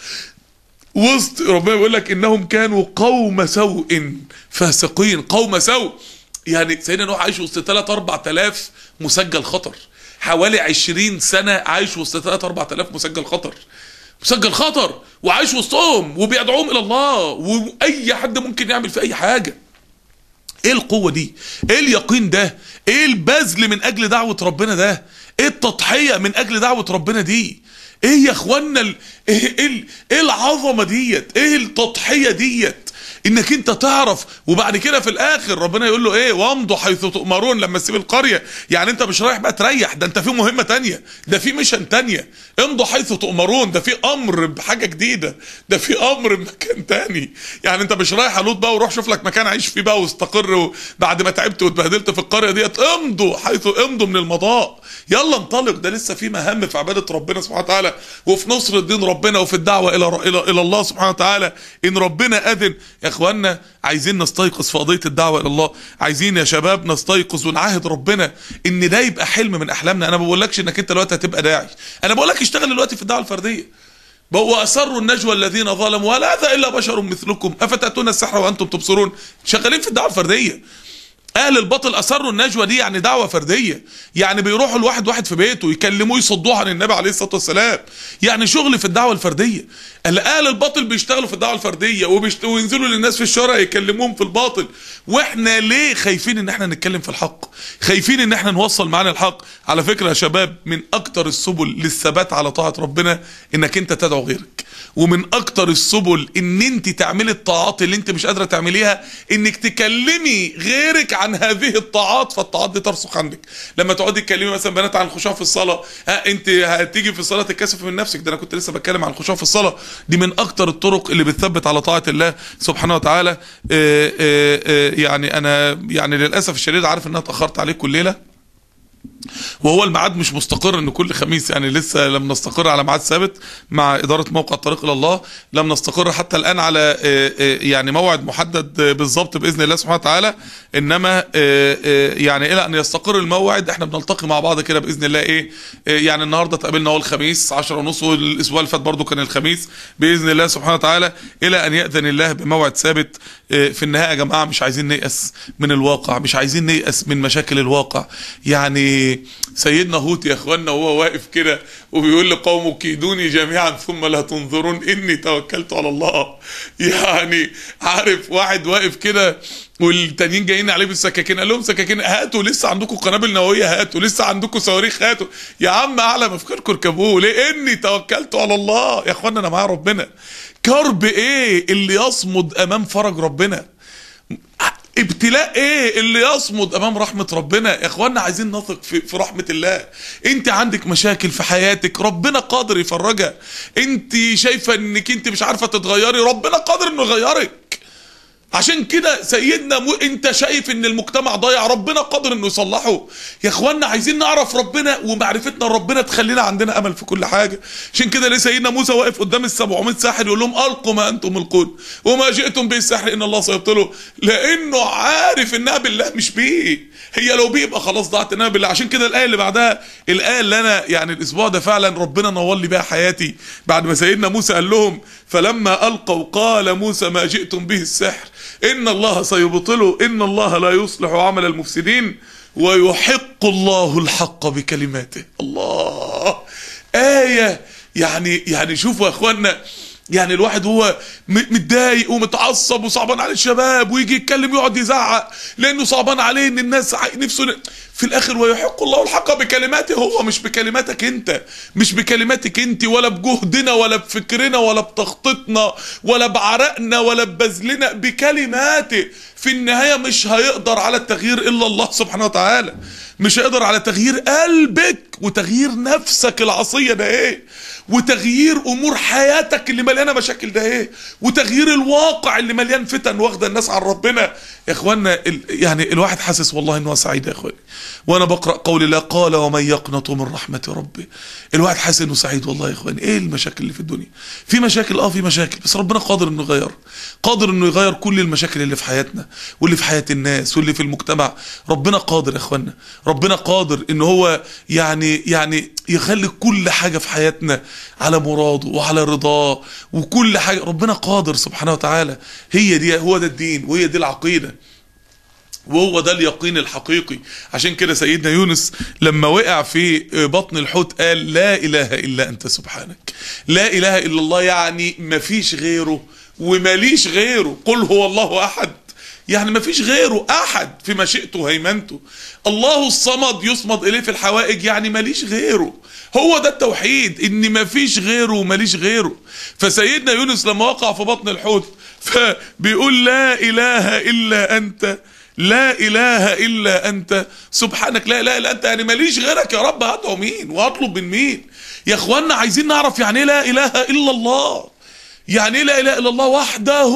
وسط ربنا بيقول لك انهم كانوا قوم سوء فاسقين قوم سوء يعني سيدنا نوح عايش وسط 3 4000 مسجل خطر حوالي 20 سنه عايش وسط 3 4000 مسجل خطر مسجل خطر وعايش وسطهم وبيدعوهم الى الله واي حد ممكن يعمل في اي حاجه ايه القوه دي ايه اليقين ده ايه البذل من اجل دعوه ربنا ده ايه التضحيه من اجل دعوه ربنا دي ايه يا اخوانا ايه, إيه العظمه ديت ايه التضحيه ديت انك انت تعرف وبعد كده في الاخر ربنا يقول له ايه وامضوا حيث تؤمرون لما تسيب القريه يعني انت مش رايح بقى تريح ده انت في مهمه تانية ده في ميشن تانية امضوا حيث تؤمرون ده في امر بحاجه جديده ده في امر بمكان تاني يعني انت مش رايح الوط بقى وروح شوف لك مكان عيش فيه بقى واستقر بعد ما تعبت واتبهدلت في القريه ديت امضوا حيث امضوا من المضاء يلا انطلق ده لسه في مهام في عباده ربنا سبحانه وتعالى وفي نصر الدين ربنا وفي الدعوه الى الى, إلى الله سبحانه وتعالى ان ربنا اذن يا اخواننا عايزين نستيقظ في قضيه الدعوه الى الله عايزين يا شباب نستيقظ ونعاهد ربنا ان ده يبقى حلم من احلامنا انا ما بقولكش انك انت دلوقتي هتبقى داعي انا بقولك اشتغل دلوقتي في الدعوه الفرديه واصروا النجوى الذين ظلموا ولا هذا الا بشر مثلكم افتاتون السحر وانتم تبصرون شغالين في الدعوه الفرديه اهل الباطل اسروا النجوى دي يعني دعوه فرديه يعني بيروحوا لواحد واحد في بيته يكلموه يصدوه عن النبي عليه الصلاه والسلام يعني شغل في الدعوه الفرديه اهل الباطل بيشتغلوا في الدعوه الفرديه وبيشت... وينزلوا للناس في الشارع يكلموهم في الباطل واحنا ليه خايفين ان احنا نتكلم في الحق خايفين ان احنا نوصل معانا الحق على فكره يا شباب من اكتر السبل للثبات على طاعه ربنا انك انت تدعو غيرك ومن اكتر السبل ان انت تعملي الطاعات اللي انت مش قادره تعمليها انك تكلمي غيرك عن هذه الطاعات فالطاعات دي ترسخ عندك لما تقعدي تكلمي مثلا بنات عن الخشوع في الصلاه ها انت هتيجي في الصلاه تتكسف من نفسك ده انا كنت لسه بتكلم عن الخشوع في الصلاه دي من اكتر الطرق اللي بتثبت على طاعه الله سبحانه وتعالى اه اه اه يعني انا يعني للاسف الشديد عارف ان انا اتاخرت عليكم الليله وهو الميعاد مش مستقر ان كل خميس يعني لسه لم نستقر على ميعاد ثابت مع اداره موقع الطريق الى الله لم نستقر حتى الان على آه، آه، يعني موعد محدد بالظبط باذن الله سبحانه وتعالى انما آه، يعني الى ان يستقر الموعد احنا بنلتقي مع بعض كده باذن الله ايه يعني النهارده اتقابلنا هو الخميس 10 ونص والاسبوع اللي فات برضه كان الخميس باذن الله سبحانه وتعالى الى ان ياذن الله بموعد ثابت في النهايه يا جماعه مش عايزين نيأس من الواقع مش عايزين نيأس من مشاكل الواقع يعني سيدنا هوت يا اخوانا وهو واقف كده وبيقول لقومه كيدوني جميعا ثم لا تنظرون اني توكلت على الله يعني عارف واحد واقف كده والتانيين جايين عليه بالسكاكين قال لهم سكاكين هاتوا لسه عندكم قنابل نوويه هاتوا لسه عندكم صواريخ هاتوا يا عم اعلى مفكركم اركبوه ليه اني توكلت على الله يا اخوانا انا معايا ربنا كرب ايه اللي يصمد امام فرج ربنا ابتلاء ايه اللي يصمد امام رحمه ربنا يا اخوانا عايزين نثق في, في رحمه الله انت عندك مشاكل في حياتك ربنا قادر يفرجها انت شايفه انك انت مش عارفه تتغيري ربنا قادر انه يغيرك عشان كده سيدنا مو انت شايف ان المجتمع ضايع ربنا قادر انه يصلحه يا اخوانا عايزين نعرف ربنا ومعرفتنا ربنا تخلينا عندنا امل في كل حاجه عشان كده ليه سيدنا موسى واقف قدام ال 700 ساحر يقول لهم القوا ما انتم القون وما جئتم به السحر ان الله سيبطله لانه عارف انها بالله مش بيه هي لو بيه يبقى خلاص ضاعت انها بالله عشان كده الايه اللي بعدها الايه اللي انا يعني الاسبوع ده فعلا ربنا نور لي بيها حياتي بعد ما سيدنا موسى قال لهم فلما القوا قال موسى ما جئتم به السحر إن الله سيبطله إن الله لا يصلح عمل المفسدين ويحق الله الحق بكلماته الله آية يعني يعني شوفوا يا اخوانا يعني الواحد وهو متضايق ومتعصب وصعبان على الشباب ويجي يتكلم يقعد يزعق لانه صعبان عليه ان الناس نفسه في الاخر ويحق الله الحق بكلماته هو مش بكلماتك انت مش بكلماتك انت ولا بجهدنا ولا بفكرنا ولا بتخطيطنا ولا بعرقنا ولا ببذلنا بكلماته في النهاية مش هيقدر على التغيير إلا الله سبحانه وتعالى مش هيقدر على تغيير قلبك وتغيير نفسك العصية ده إيه وتغيير أمور حياتك اللي مليانة مشاكل ده إيه وتغيير الواقع اللي مليان فتن واخدة الناس عن ربنا يا اخوانا يعني الواحد حاسس والله ان هو سعيد يا اخواني وانا بقرا قول الله قال ومن يقنط من رحمه ربه الواحد حاسس انه سعيد والله يا اخواني ايه المشاكل اللي في الدنيا في مشاكل اه في مشاكل بس ربنا قادر انه يغير قادر انه يغير كل المشاكل اللي في حياتنا واللي في حياه الناس واللي في المجتمع ربنا قادر يا اخواننا ربنا قادر ان هو يعني يعني يخلي كل حاجة في حياتنا على مراده وعلى رضاه وكل حاجة ربنا قادر سبحانه وتعالى هي دي هو ده الدين وهي دي العقيدة وهو ده اليقين الحقيقي عشان كده سيدنا يونس لما وقع في بطن الحوت قال لا إله إلا أنت سبحانك لا إله إلا الله يعني مفيش غيره ومليش غيره قل هو الله أحد يعني ما فيش غيره احد في مشيئته وهيمنته الله الصمد يصمد اليه في الحوائج يعني ماليش غيره هو ده التوحيد ان ما فيش غيره وماليش غيره فسيدنا يونس لما وقع في بطن الحوت فبيقول لا اله الا انت لا اله الا انت سبحانك لا اله الا انت يعني ماليش غيرك يا رب هدعو مين واطلب من مين يا اخوانا عايزين نعرف يعني ايه لا اله الا الله يعني لا اله الا الله وحده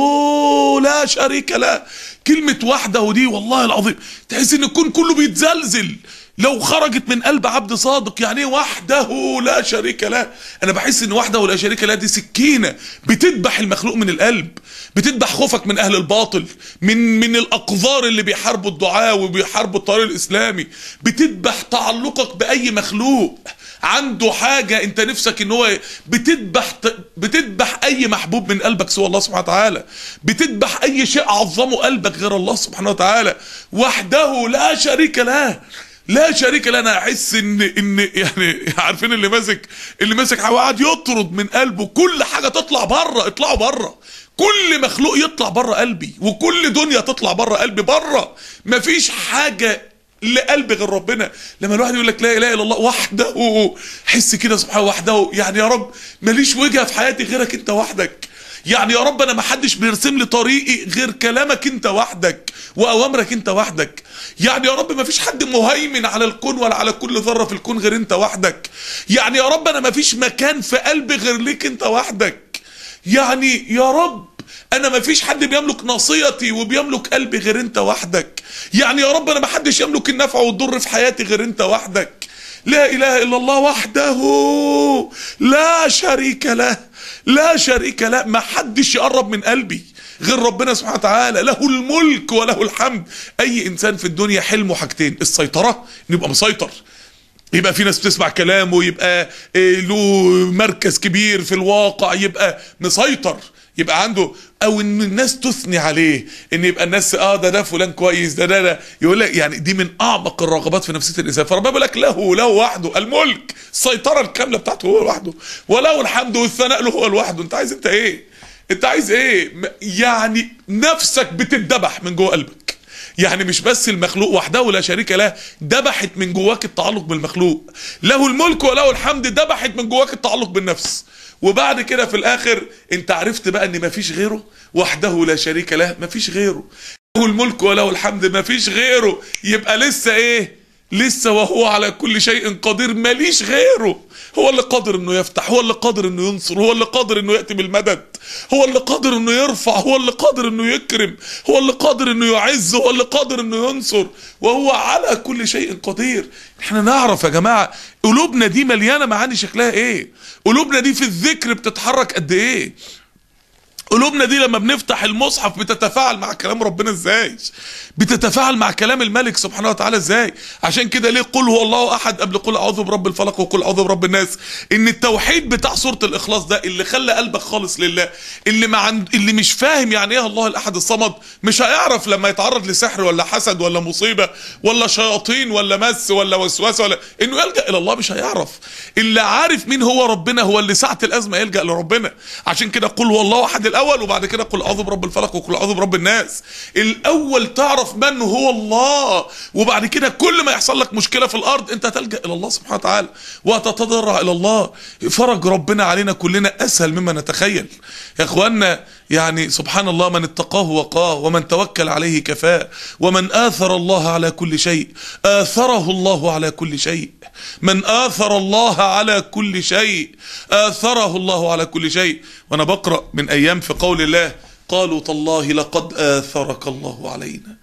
لا شريك له كلمه وحده دي والله العظيم تحس ان الكون كله بيتزلزل لو خرجت من قلب عبد صادق يعني إيه وحده لا شريك له انا بحس ان وحده لا شريك له دي سكينه بتذبح المخلوق من القلب بتذبح خوفك من اهل الباطل من من الاقذار اللي بيحاربوا الدعاه وبيحاربوا الطريق الاسلامي بتذبح تعلقك باي مخلوق عنده حاجة انت نفسك ان هو بتذبح بتذبح اي محبوب من قلبك سوى الله سبحانه وتعالى بتذبح اي شيء عظمه قلبك غير الله سبحانه وتعالى وحده لا شريك له لا شريك له انا احس ان ان يعني عارفين اللي ماسك اللي ماسك هو قاعد يطرد من قلبه كل حاجه تطلع بره اطلعوا بره كل مخلوق يطلع بره قلبي وكل دنيا تطلع بره قلبي بره مفيش حاجه اللي غير ربنا لما الواحد يقول لك لا اله الا الله وحده حس كده سبحانه وحده يعني يا رب ماليش وجهه في حياتي غيرك انت وحدك يعني يا رب انا ما حدش بيرسم لي طريقي غير كلامك انت وحدك واوامرك انت وحدك يعني يا رب ما فيش حد مهيمن على الكون ولا على كل ذره في الكون غير انت وحدك يعني يا رب انا ما فيش مكان في قلبي غير ليك انت وحدك يعني يا رب انا ما فيش حد بيملك ناصيتي وبيملك قلبي غير انت وحدك يعني يا رب انا ما حدش يملك النفع والضر في حياتي غير انت وحدك لا اله الا الله وحده لا شريك له لا شريك له ما حدش يقرب من قلبي غير ربنا سبحانه وتعالى له الملك وله الحمد اي انسان في الدنيا حلمه حاجتين السيطره نبقى مسيطر يبقى في ناس بتسمع كلامه يبقى إيه، له مركز كبير في الواقع يبقى مسيطر يبقى عنده او ان الناس تثني عليه ان يبقى الناس اه ده ده فلان كويس ده ده يقول لك يعني دي من اعمق الرغبات في نفسيه الانسان فربنا بيقول لك له له وحده الملك السيطره الكامله بتاعته هو لوحده وله الحمد والثناء له هو لوحده انت عايز انت ايه انت عايز ايه يعني نفسك بتتذبح من جوه قلبك يعني مش بس المخلوق وحده لا شريك له ذبحت من جواك التعلق بالمخلوق له الملك وله الحمد ذبحت من جواك التعلق بالنفس وبعد كده في الاخر انت عرفت بقى ان مفيش غيره وحده لا شريك له مفيش غيره له الملك وله الحمد مفيش غيره يبقى لسه ايه لسه وهو على كل شيء قدير ماليش غيره هو اللي قادر انه يفتح هو اللي قادر انه ينصر هو اللي قادر انه ياتي بالمدد هو اللي قادر انه يرفع هو اللي قادر انه يكرم هو اللي قادر انه يعز هو اللي قادر انه ينصر وهو على كل شيء قدير احنا نعرف يا جماعه قلوبنا دي مليانه معاني شكلها ايه قلوبنا دي في الذكر بتتحرك قد ايه قلوبنا دي لما بنفتح المصحف بتتفاعل مع كلام ربنا ازاي بتتفاعل مع كلام الملك سبحانه وتعالى ازاي عشان كده ليه قل هو الله احد قبل قل اعوذ برب الفلق وقل اعوذ برب الناس ان التوحيد بتاع سوره الاخلاص ده اللي خلى قلبك خالص لله اللي ما عند... اللي مش فاهم يعني ايه الله الاحد الصمد مش هيعرف لما يتعرض لسحر ولا حسد ولا مصيبه ولا شياطين ولا مس ولا وسوسه ولا انه يلجا الى الله مش هيعرف اللي عارف مين هو ربنا هو اللي ساعه الازمه يلجا لربنا عشان كده قل هو الله احد الاول وبعد كده قل اعوذ برب الفلق وقل اعوذ برب الناس الاول تعرف من هو الله وبعد كده كل ما يحصل لك مشكله في الارض انت تلجا الى الله سبحانه وتعالى وتتضرع الى الله فرج ربنا علينا كلنا اسهل مما نتخيل يا اخوانا يعني سبحان الله من اتقاه وقاه ومن توكل عليه كفاه ومن آثر الله على كل شيء آثره الله على كل شيء من آثر الله على كل شيء آثره الله على كل شيء وأنا بقرأ من أيام في قول الله قالوا تالله لقد آثرك الله علينا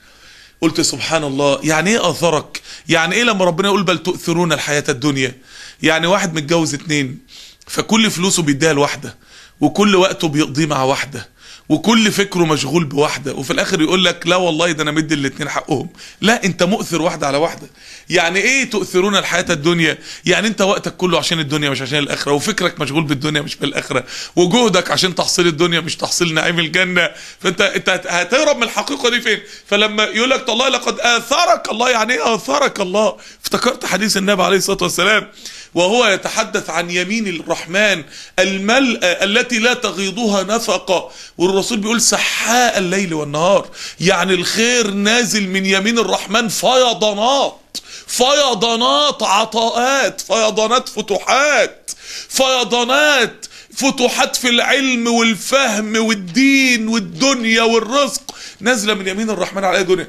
قلت سبحان الله يعني ايه آثرك يعني ايه لما ربنا يقول بل تؤثرون الحياة الدنيا يعني واحد متجوز اتنين فكل فلوسه بيديها لواحده وكل وقته بيقضيه مع واحده وكل فكره مشغول بواحده وفي الاخر يقول لك لا والله ده انا مدي الاثنين حقهم لا انت مؤثر واحده على واحده يعني ايه تؤثرون الحياه الدنيا يعني انت وقتك كله عشان الدنيا مش عشان الاخره وفكرك مشغول بالدنيا مش بالاخره وجهدك عشان تحصيل الدنيا مش تحصيل نعيم الجنه فانت انت هتهرب من الحقيقه دي فين فلما يقول لك الله لقد اثرك الله يعني ايه اثرك الله افتكرت حديث النبي عليه الصلاه والسلام وهو يتحدث عن يمين الرحمن الملأ التي لا تغيضها نفقة والرسول بيقول سحاء الليل والنهار يعني الخير نازل من يمين الرحمن فيضانات فيضانات عطاءات فيضانات فتوحات فيضانات فتوحات في العلم والفهم والدين والدنيا والرزق نازله من يمين الرحمن على الدنيا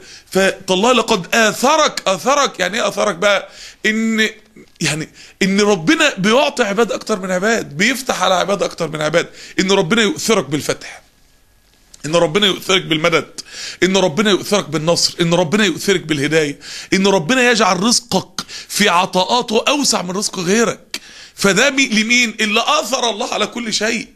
فالله لقد اثرك اثرك يعني ايه اثرك بقى ان يعني ان ربنا بيعطي عباد اكتر من عباد بيفتح على عباد اكتر من عباد ان ربنا يؤثرك بالفتح ان ربنا يؤثرك بالمدد ان ربنا يؤثرك بالنصر ان ربنا يؤثرك بالهدايه ان ربنا يجعل رزقك في عطاءاته اوسع من رزق غيرك فده لمين اللي اثر الله على كل شيء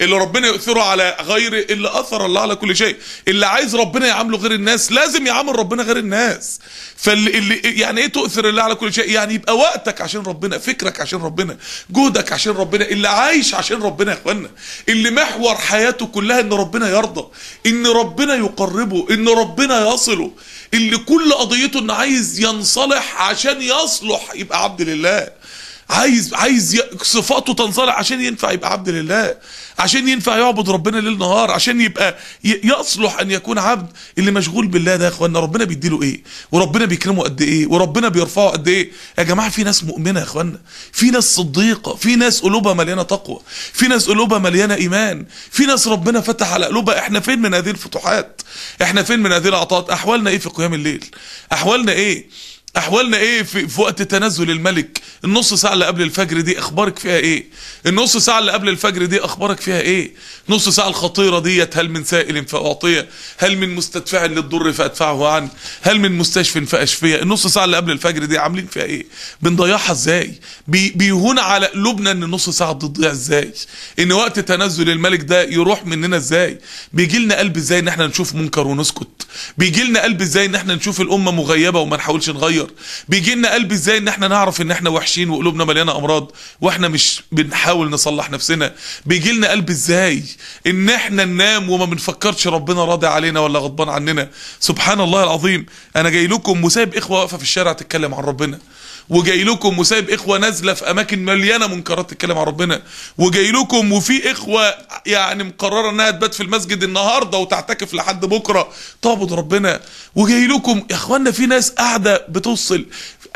اللي ربنا يؤثره على غير اللي اثر الله على كل شيء اللي عايز ربنا يعامله غير الناس لازم يعامل ربنا غير الناس فاللي يعني ايه تؤثر الله على كل شيء يعني يبقى وقتك عشان ربنا فكرك عشان ربنا جهدك عشان ربنا اللي عايش عشان ربنا يا اخوانا اللي محور حياته كلها ان ربنا يرضى ان ربنا يقربه ان ربنا يصله اللي كل قضيته انه عايز ينصلح عشان يصلح يبقى عبد لله عايز عايز صفاته تنصلح عشان ينفع يبقى عبد لله عشان ينفع يعبد ربنا ليل نهار عشان يبقى يصلح ان يكون عبد اللي مشغول بالله ده يا اخوانا ربنا بيديله ايه وربنا بيكرمه قد ايه وربنا بيرفعه قد ايه يا جماعه في ناس مؤمنه يا اخوانا في ناس صديقه في ناس قلوبها مليانه تقوى في ناس قلوبها مليانه ايمان في ناس ربنا فتح على قلوبها احنا فين من هذه الفتوحات احنا فين من هذه العطاءات احوالنا ايه في قيام الليل احوالنا ايه احوالنا ايه في, في وقت تنزل الملك النص ساعه اللي قبل الفجر دي اخبارك فيها ايه النص ساعه اللي قبل الفجر دي اخبارك فيها ايه نص ساعه الخطيره ديت هل من سائل فاعطيه هل من مستدفع للضر فادفعه عنه هل من مستشف فاشفيه النص ساعه اللي قبل الفجر دي عاملين فيها ايه بنضيعها ازاي بي بيهون على قلوبنا ان النص ساعه تضيع ازاي ان وقت تنزل الملك ده يروح مننا ازاي بيجي لنا قلب ازاي ان احنا نشوف منكر ونسكت بيجي لنا قلب ازاي ان احنا نشوف الامه مغيبه وما نحاولش نغير صغير بيجي لنا قلب ازاي ان احنا نعرف ان احنا وحشين وقلوبنا مليانه امراض واحنا مش بنحاول نصلح نفسنا بيجي لنا قلب ازاي ان احنا ننام وما بنفكرش ربنا راضي علينا ولا غضبان عننا سبحان الله العظيم انا جاي لكم وسايب اخوه واقفه في الشارع تتكلم عن ربنا وجاي لكم وسايب اخوه نازله في اماكن مليانه منكرات تتكلم عن ربنا وجاي لكم وفي اخوه يعني مقرره انها تبات في المسجد النهارده وتعتكف لحد بكره تعبد ربنا وجاي لكم يا اخوانا في ناس قاعده بتوصل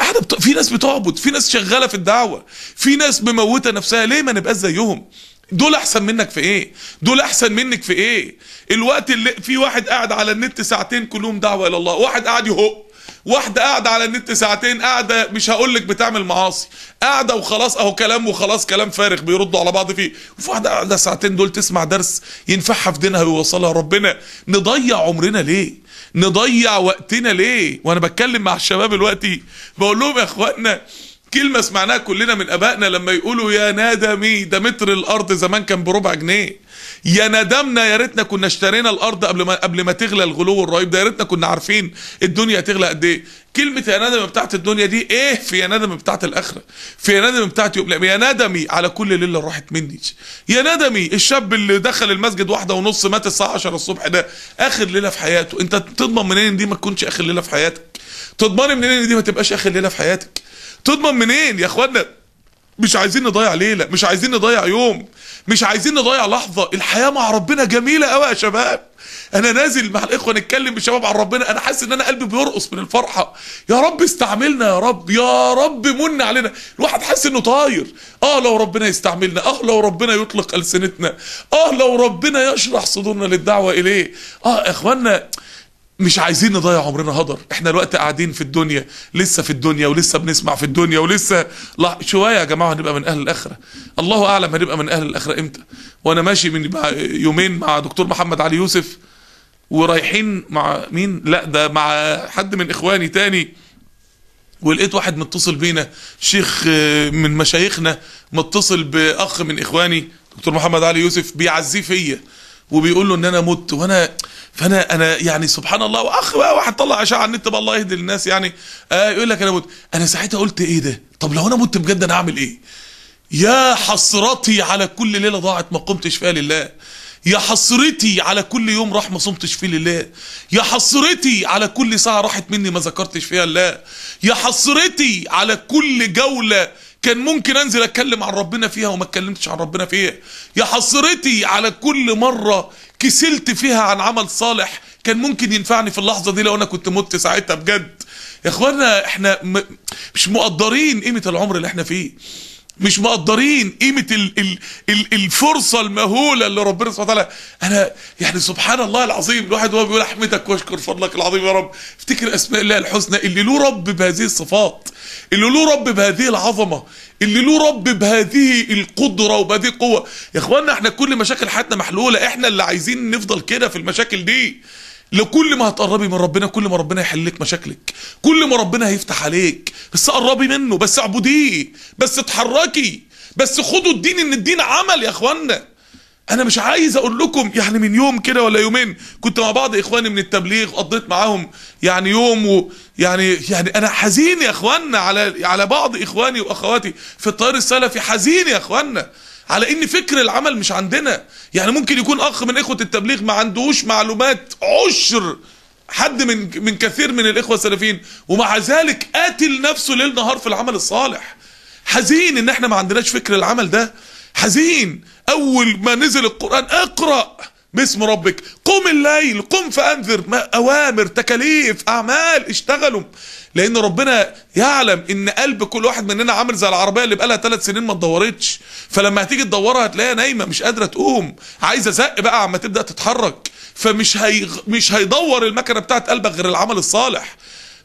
قاعده بت... في ناس بتعبد في ناس شغاله في الدعوه في ناس مموته نفسها ليه ما نبقاش زيهم دول احسن منك في ايه دول احسن منك في ايه الوقت اللي في واحد قاعد على النت ساعتين كلهم دعوه الى الله واحد قاعد يهق واحده قاعده على النت ساعتين قاعده مش هقول لك بتعمل معاصي قاعده وخلاص اهو كلام وخلاص كلام فارغ بيردوا على بعض فيه وفي واحده قاعده ساعتين دول تسمع درس ينفعها في دينها ويوصلها ربنا نضيع عمرنا ليه نضيع وقتنا ليه وانا بتكلم مع الشباب دلوقتي بقول لهم يا اخوانا كلمة سمعناها كلنا من أبائنا لما يقولوا يا نادمي ده متر الأرض زمان كان بربع جنيه يا ندمنا يا ريتنا كنا اشترينا الأرض قبل ما قبل ما تغلى الغلو الرهيب ده يا ريتنا كنا عارفين الدنيا تغلى قد إيه كلمة يا ندم بتاعت الدنيا دي إيه في يا ندم بتاعت الآخرة في يا ندم بتاعت يوم يا ندمي على كل ليلة راحت مني يا ندمي الشاب اللي دخل المسجد واحدة ونص مات الساعة 10 الصبح ده آخر ليلة في حياته أنت تضمن منين إن دي ما تكونش آخر ليلة في حياتك تضمن منين إن دي ما تبقاش آخر ليلة في حياتك تضمن منين يا اخوانا مش عايزين نضيع ليله مش عايزين نضيع يوم مش عايزين نضيع لحظه الحياه مع ربنا جميله قوي يا شباب انا نازل مع الاخوه نتكلم بالشباب عن ربنا انا حاسس ان انا قلبي بيرقص من الفرحه يا رب استعملنا يا رب يا رب من علينا الواحد حاسس انه طاير اه لو ربنا يستعملنا اه لو ربنا يطلق السنتنا اه لو ربنا يشرح صدورنا للدعوه اليه اه اخوانا مش عايزين نضيع عمرنا هدر احنا الوقت قاعدين في الدنيا لسه في الدنيا ولسه بنسمع في الدنيا ولسه لا شويه يا جماعه هنبقى من اهل الاخره الله اعلم هنبقى من اهل الاخره امتى وانا ماشي من يومين مع دكتور محمد علي يوسف ورايحين مع مين لا ده مع حد من اخواني تاني ولقيت واحد متصل بينا شيخ من مشايخنا متصل باخ من اخواني دكتور محمد علي يوسف بيعزيه فيا وبيقول له ان انا مت وانا فانا انا يعني سبحان الله واخ بقى واحد طلع اشعه على النت بقى الله يهدي للناس يعني آه يقول لك انا مت انا ساعتها قلت ايه ده طب لو انا مت بجد انا هعمل ايه يا حسرتي على كل ليله ضاعت ما قمتش فيها لله يا حسرتي على كل يوم راح ما صمتش فيه لله يا حسرتي على كل ساعه راحت مني ما ذكرتش فيها الله يا حسرتي على كل جوله كان ممكن انزل اتكلم عن ربنا فيها وما اتكلمتش عن ربنا فيها يا حصرتي على كل مره كسلت فيها عن عمل صالح كان ممكن ينفعني في اللحظه دي لو انا كنت مت ساعتها بجد يا اخوانا احنا م... مش مقدرين قيمه العمر اللي احنا فيه مش مقدرين قيمه ال... ال... ال... الفرصه المهوله اللي ربنا سبحانه وتعالى انا يعني سبحان الله العظيم الواحد وهو بيقول احمدك واشكر فضلك العظيم يا رب افتكر اسماء الله الحسنى اللي له رب بهذه الصفات اللي له رب بهذه العظمه اللي له رب بهذه القدره وبهذه القوه يا اخوانا احنا كل مشاكل حياتنا محلوله احنا اللي عايزين نفضل كده في المشاكل دي لو كل ما هتقربي من ربنا كل ما ربنا يحلك مشاكلك كل ما ربنا هيفتح عليك بس قربي منه بس اعبديه بس اتحركي بس خدوا الدين ان الدين عمل يا اخوانا انا مش عايز اقول لكم يعني من يوم كده ولا يومين كنت مع بعض اخواني من التبليغ قضيت معاهم يعني يوم ويعني يعني انا حزين يا اخوانا على على بعض اخواني واخواتي في التيار السلفي حزين يا اخوانا على ان فكر العمل مش عندنا يعني ممكن يكون اخ من اخوه التبليغ ما عندوش معلومات عشر حد من من كثير من الاخوه السلفيين ومع ذلك قاتل نفسه ليل نهار في العمل الصالح حزين ان احنا ما عندناش فكر العمل ده حزين اول ما نزل القرآن اقرأ باسم ربك قم الليل قم فانذر ما اوامر تكاليف اعمال اشتغلوا لان ربنا يعلم ان قلب كل واحد مننا عامل زي العربيه اللي بقالها ثلاث سنين ما اتدورتش فلما هتيجي تدورها هتلاقيها نايمه مش قادره تقوم عايزه زق بقى عما تبدا تتحرك فمش هي... مش هيدور المكنه بتاعت قلبك غير العمل الصالح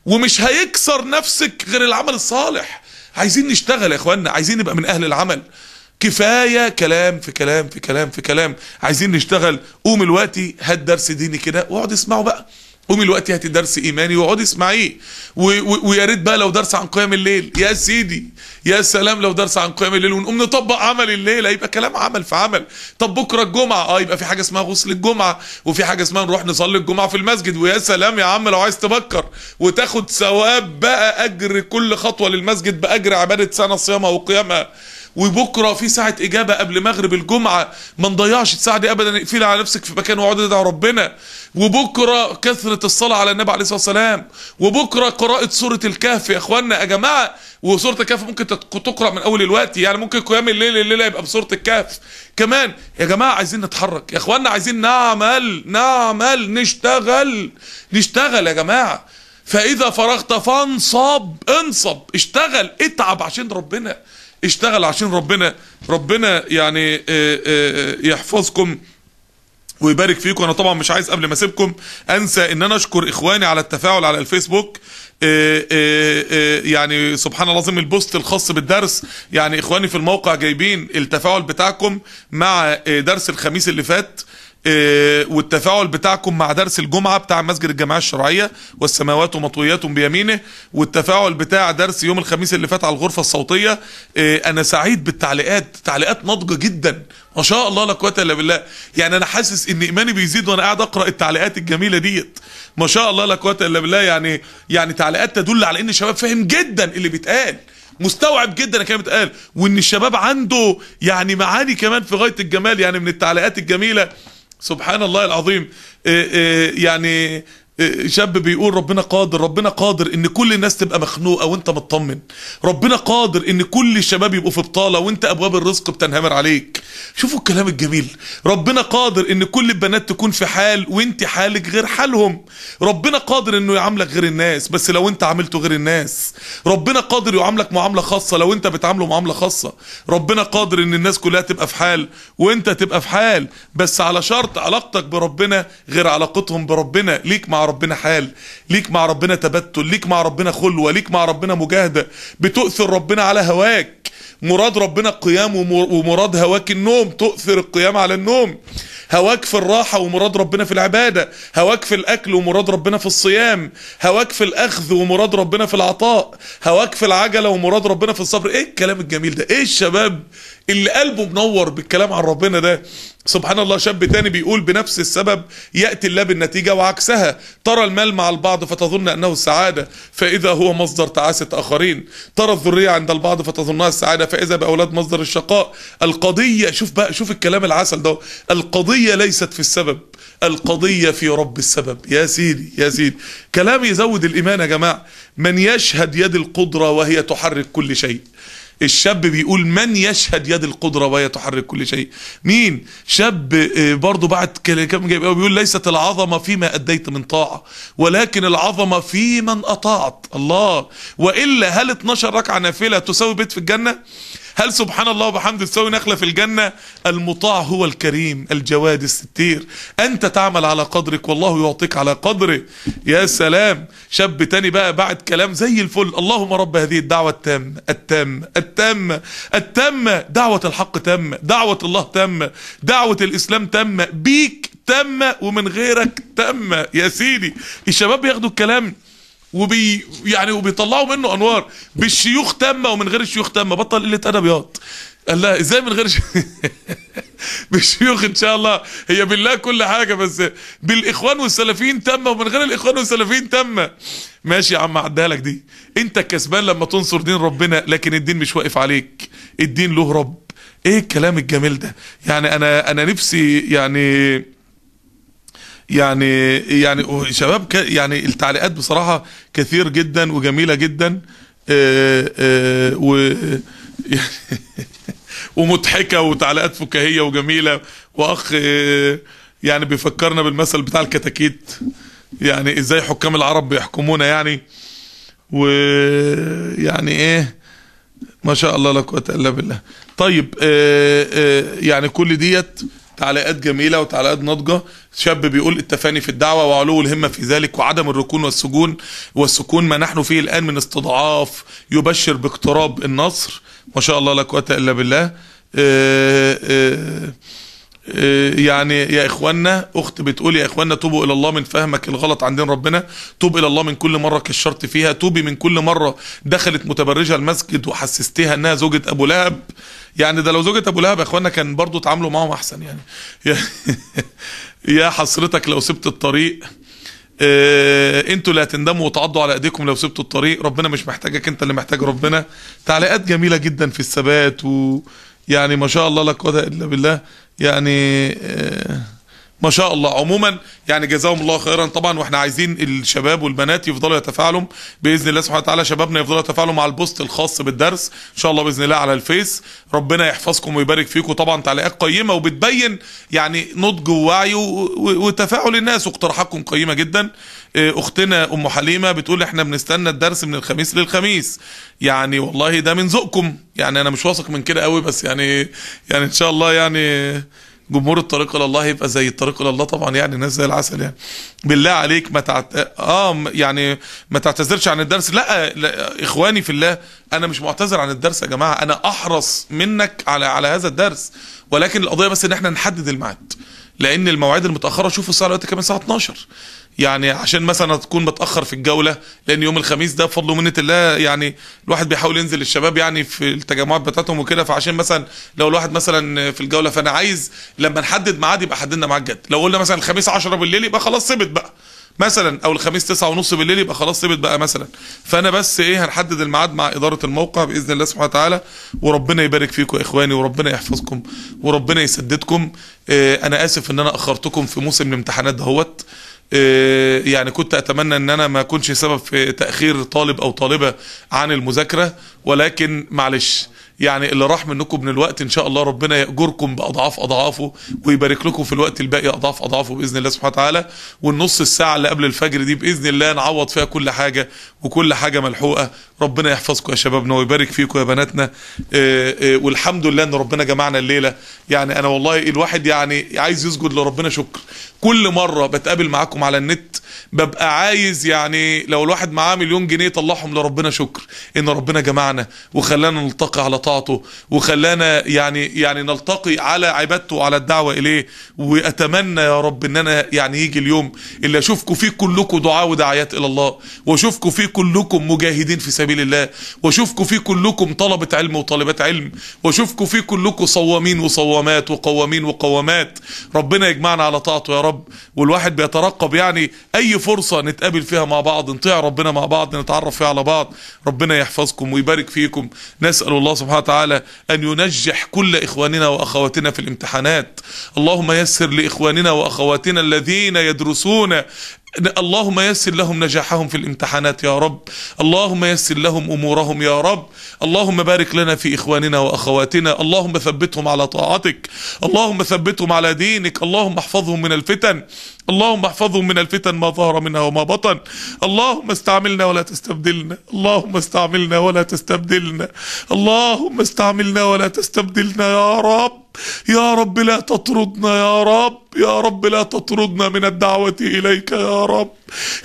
ومش هيكسر نفسك غير العمل الصالح عايزين نشتغل يا اخوانا عايزين نبقى من اهل العمل كفاية كلام في كلام في كلام في كلام عايزين نشتغل قوم الوقتي هات درس ديني كده واقعد اسمعه بقى قوم الوقت هاتي درس ايماني واقعدي اسمعيه ويا ريت بقى لو درس عن قيام الليل يا سيدي يا سلام لو درس عن قيام الليل ونقوم نطبق عمل الليل هيبقى كلام عمل في عمل طب بكره الجمعه اه يبقى في حاجه اسمها غسل الجمعه وفي حاجه اسمها نروح نصلي الجمعه في المسجد ويا سلام يا عم لو عايز تبكر وتاخد ثواب بقى اجر كل خطوه للمسجد باجر عباده سنه صيامها وقيامها وبكره في ساعه اجابه قبل مغرب الجمعه ما نضيعش الساعه دي ابدا اقفلي على نفسك في مكان واقعد ادعي ربنا وبكره كثره الصلاه على النبي عليه الصلاه والسلام وبكره قراءه سوره الكهف يا اخوانا يا جماعه وسوره الكهف ممكن تقرا من اول الوقت يعني ممكن قيام الليل الليله يبقى بسوره الكهف كمان يا جماعه عايزين نتحرك يا اخوانا عايزين نعمل نعمل نشتغل نشتغل يا جماعه فاذا فرغت فانصب انصب اشتغل اتعب عشان ربنا اشتغل عشان ربنا ربنا يعني آه، آه، آه، يحفظكم ويبارك فيكم انا طبعا مش عايز قبل ما اسيبكم انسى ان انا اشكر اخواني على التفاعل على الفيسبوك يعني سبحان الله العظيم البوست الخاص بالدرس يعني اخواني في الموقع جايبين التفاعل بتاعكم مع درس الخميس اللي فات آه، والتفاعل بتاعكم مع درس الجمعة بتاع مسجد الجامعه الشرعية والسماوات مطويات بيمينه والتفاعل بتاع درس يوم الخميس اللي فات على الغرفة الصوتية آه، أنا سعيد بالتعليقات تعليقات ناضجة جدا ما شاء الله لا قوه الا بالله يعني انا حاسس ان ايماني بيزيد وانا قاعد اقرا التعليقات الجميله ديت ما شاء الله لا قوه الا بالله يعني يعني تعليقات تدل على ان الشباب فاهم جدا اللي بيتقال مستوعب جدا كلام قال وان الشباب عنده يعني معاني كمان في غايه الجمال يعني من التعليقات الجميله سبحان الله العظيم إيه، إيه، يعني شاب بيقول ربنا قادر ربنا قادر ان كل الناس تبقى مخنوقه وانت مطمن ربنا قادر ان كل الشباب يبقوا في بطاله وانت ابواب الرزق بتنهمر عليك شوفوا الكلام الجميل ربنا قادر ان كل البنات تكون في حال وانت حالك غير حالهم ربنا قادر انه يعاملك غير الناس بس لو انت عاملته غير الناس ربنا قادر يعاملك معامله خاصه لو انت بتعامله معامله خاصه ربنا قادر ان الناس كلها تبقى في حال وانت تبقى في حال بس على شرط علاقتك بربنا غير علاقتهم بربنا ليك مع ربنا حال ليك مع ربنا تبتل ليك مع ربنا خلوة ليك مع ربنا مجاهدة بتؤثر ربنا على هواك مراد ربنا القيام ومراد هواك النوم تؤثر القيام على النوم هواك في الراحة ومراد ربنا في العبادة هواك في الأكل ومراد ربنا في الصيام هواك في الأخذ ومراد ربنا في العطاء هواك في العجلة ومراد ربنا في الصبر ايه الكلام الجميل ده ايه الشباب اللي قلبه منور بالكلام عن ربنا ده سبحان الله شاب تاني بيقول بنفس السبب يأتي الله بالنتيجة وعكسها ترى المال مع البعض فتظن أنه السعادة فإذا هو مصدر تعاسة آخرين ترى الذرية عند البعض فتظنها السعادة فإذا بأولاد مصدر الشقاء القضية شوف بقى شوف الكلام العسل ده القضية ليست في السبب القضية في رب السبب يا سيدي يا سيدي كلام يزود الإيمان يا جماعة من يشهد يد القدرة وهي تحرك كل شيء الشاب بيقول من يشهد يد القدرة وهي تحرك كل شيء مين شاب آه، برضو بعد كم جايب بيقول ليست العظمة فيما أديت من طاعة ولكن العظمة في من أطاعت الله وإلا هل 12 ركعة نافلة تساوي بيت في الجنة هل سبحان الله وبحمد تسوي نخلة في الجنة المطاع هو الكريم الجواد الستير أنت تعمل على قدرك والله يعطيك على قدره يا سلام شاب تاني بقى بعد كلام زي الفل اللهم رب هذه الدعوة التامة التامة التامة التامة دعوة الحق تامة دعوة الله تامة دعوة الإسلام تامة بيك تامة ومن غيرك تامة يا سيدي الشباب ياخدوا الكلام وبي يعني وبيطلعوا منه انوار بالشيوخ تامه ومن غير الشيوخ تامه بطل قله ادب ياض قال لها ازاي من غير بالشيوخ ان شاء الله هي بالله كل حاجه بس بالاخوان والسلفيين تامه ومن غير الاخوان والسلفيين تامه ماشي يا عم عدها لك دي انت الكسبان لما تنصر دين ربنا لكن الدين مش واقف عليك الدين له رب ايه الكلام الجميل ده يعني انا انا نفسي يعني يعني يعني شباب يعني التعليقات بصراحه كثير جدا وجميله جدا آه، آه، و ومضحكه وتعليقات فكاهيه وجميله واخ آه، يعني بيفكرنا بالمثل بتاع الكتاكيت يعني ازاي حكام العرب بيحكمونا يعني ويعني ايه ما شاء الله لا قوه الا بالله طيب يعني كل ديت تعليقات جميله وتعليقات ناضجه شاب بيقول التفاني في الدعوه وعلو الهمه في ذلك وعدم الركون والسجون والسكون ما نحن فيه الان من استضعاف يبشر باقتراب النصر ما شاء الله لا قوه الا بالله آآ آه، آآ آه، آه، يعني يا اخوانا اخت بتقول يا اخوانا توبوا الى الله من فهمك الغلط عن ربنا توب الى الله من كل مره كشرت فيها توبي من كل مره دخلت متبرجه المسجد وحسستيها انها زوجة ابو لهب يعني ده لو زوجة ابو لهب يا اخوانا كان برضو تعاملوا معاهم احسن يعني يا حسرتك لو سبت الطريق آه، انتوا اللي هتندموا وتعضوا على ايديكم لو سبتوا الطريق ربنا مش محتاجك انت اللي محتاج ربنا تعليقات جميله جدا في الثبات ويعني ما شاء الله لا قوه الا بالله يعني آه، ما شاء الله عموما يعني جزاهم الله خيرا طبعا واحنا عايزين الشباب والبنات يفضلوا يتفاعلوا باذن الله سبحانه وتعالى شبابنا يفضلوا يتفاعلوا مع البوست الخاص بالدرس ان شاء الله باذن الله على الفيس ربنا يحفظكم ويبارك فيكم طبعا تعليقات قيمه وبتبين يعني نضج ووعي وتفاعل الناس واقتراحاتكم قيمه جدا إيه، اختنا ام حليمه بتقول احنا بنستنى الدرس من الخميس للخميس يعني والله ده من ذوقكم يعني انا مش واثق من كده قوي بس يعني يعني ان شاء الله يعني جمهور الطريق الى الله يبقى زي الطريق الى الله طبعا يعني ناس زي العسل يعني بالله عليك ما تعت... اه يعني ما تعتذرش عن الدرس لا, لا اخواني في الله انا مش معتذر عن الدرس يا جماعه انا احرص منك على على هذا الدرس ولكن القضيه بس ان احنا نحدد الميعاد لان المواعيد المتاخره شوفوا الساعه دلوقتي كمان الساعه 12 يعني عشان مثلا تكون متاخر في الجوله لان يوم الخميس ده بفضل ومنه الله يعني الواحد بيحاول ينزل الشباب يعني في التجمعات بتاعتهم وكده فعشان مثلا لو الواحد مثلا في الجوله فانا عايز لما نحدد ميعاد يبقى حددنا ميعاد جد لو قلنا مثلا الخميس 10 بالليل يبقى خلاص ثبت بقى مثلا او الخميس تسعة ونص بالليل يبقى خلاص ثبت بقى مثلا فانا بس ايه هنحدد الميعاد مع اداره الموقع باذن الله سبحانه وتعالى وربنا يبارك فيكم يا اخواني وربنا يحفظكم وربنا يسددكم آه، انا اسف ان انا اخرتكم في موسم الامتحانات دهوت آه، يعني كنت اتمنى ان انا ما اكونش سبب في تاخير طالب او طالبه عن المذاكره ولكن معلش يعني اللي راح منكم من الوقت ان شاء الله ربنا ياجركم باضعاف اضعافه ويبارك لكم في الوقت الباقي اضعاف اضعافه باذن الله سبحانه وتعالى والنص الساعه اللي قبل الفجر دي باذن الله نعوض فيها كل حاجه وكل حاجه ملحوقه ربنا يحفظكم يا شبابنا ويبارك فيكم يا بناتنا آه، آه، والحمد لله ان ربنا جمعنا الليله يعني انا والله الواحد يعني عايز يسجد لربنا شكر كل مره بتقابل معاكم على النت ببقى عايز يعني لو الواحد معاه مليون جنيه طلعهم لربنا شكر ان ربنا جمعنا وخلانا نلتقي على طاعته وخلانا يعني يعني نلتقي على عبادته وعلى الدعوه اليه واتمنى يا رب ان انا يعني يجي اليوم اللي اشوفكم فيه كلكم دعاء ودعايات الى الله واشوفكم فيه كلكم مجاهدين في سبيل سبيل الله واشوفكم في كلكم طلبة علم وطالبات علم واشوفكم في كلكم صوامين وصوامات وقوامين وقوامات ربنا يجمعنا على طاعته يا رب والواحد بيترقب يعني اي فرصة نتقابل فيها مع بعض نطيع ربنا مع بعض نتعرف فيها على بعض ربنا يحفظكم ويبارك فيكم نسأل الله سبحانه وتعالى ان ينجح كل اخواننا واخواتنا في الامتحانات اللهم يسر لاخواننا واخواتنا الذين يدرسون اللهم يسر لهم نجاحهم في الامتحانات يا رب اللهم يسر لهم أمورهم يا رب اللهم بارك لنا في إخواننا وأخواتنا اللهم ثبتهم على طاعتك اللهم ثبتهم على دينك اللهم احفظهم من الفتن اللهم احفظهم من الفتن ما ظهر منها وما بطن اللهم استعملنا ولا تستبدلنا اللهم استعملنا ولا تستبدلنا اللهم استعملنا ولا تستبدلنا يا رب يا رب لا تطردنا يا رب يا رب لا تطردنا من الدعوة إليك يا رب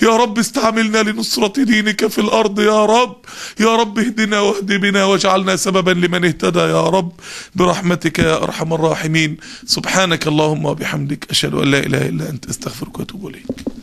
يا رب استعملنا لنصرة دينك في الأرض يا رب يا رب اهدنا واهد بنا واجعلنا سببا لمن اهتدى يا رب برحمتك يا أرحم الراحمين سبحانك اللهم وبحمدك أشهد أن لا إله إلا أنت استغفرك وأتوب إليك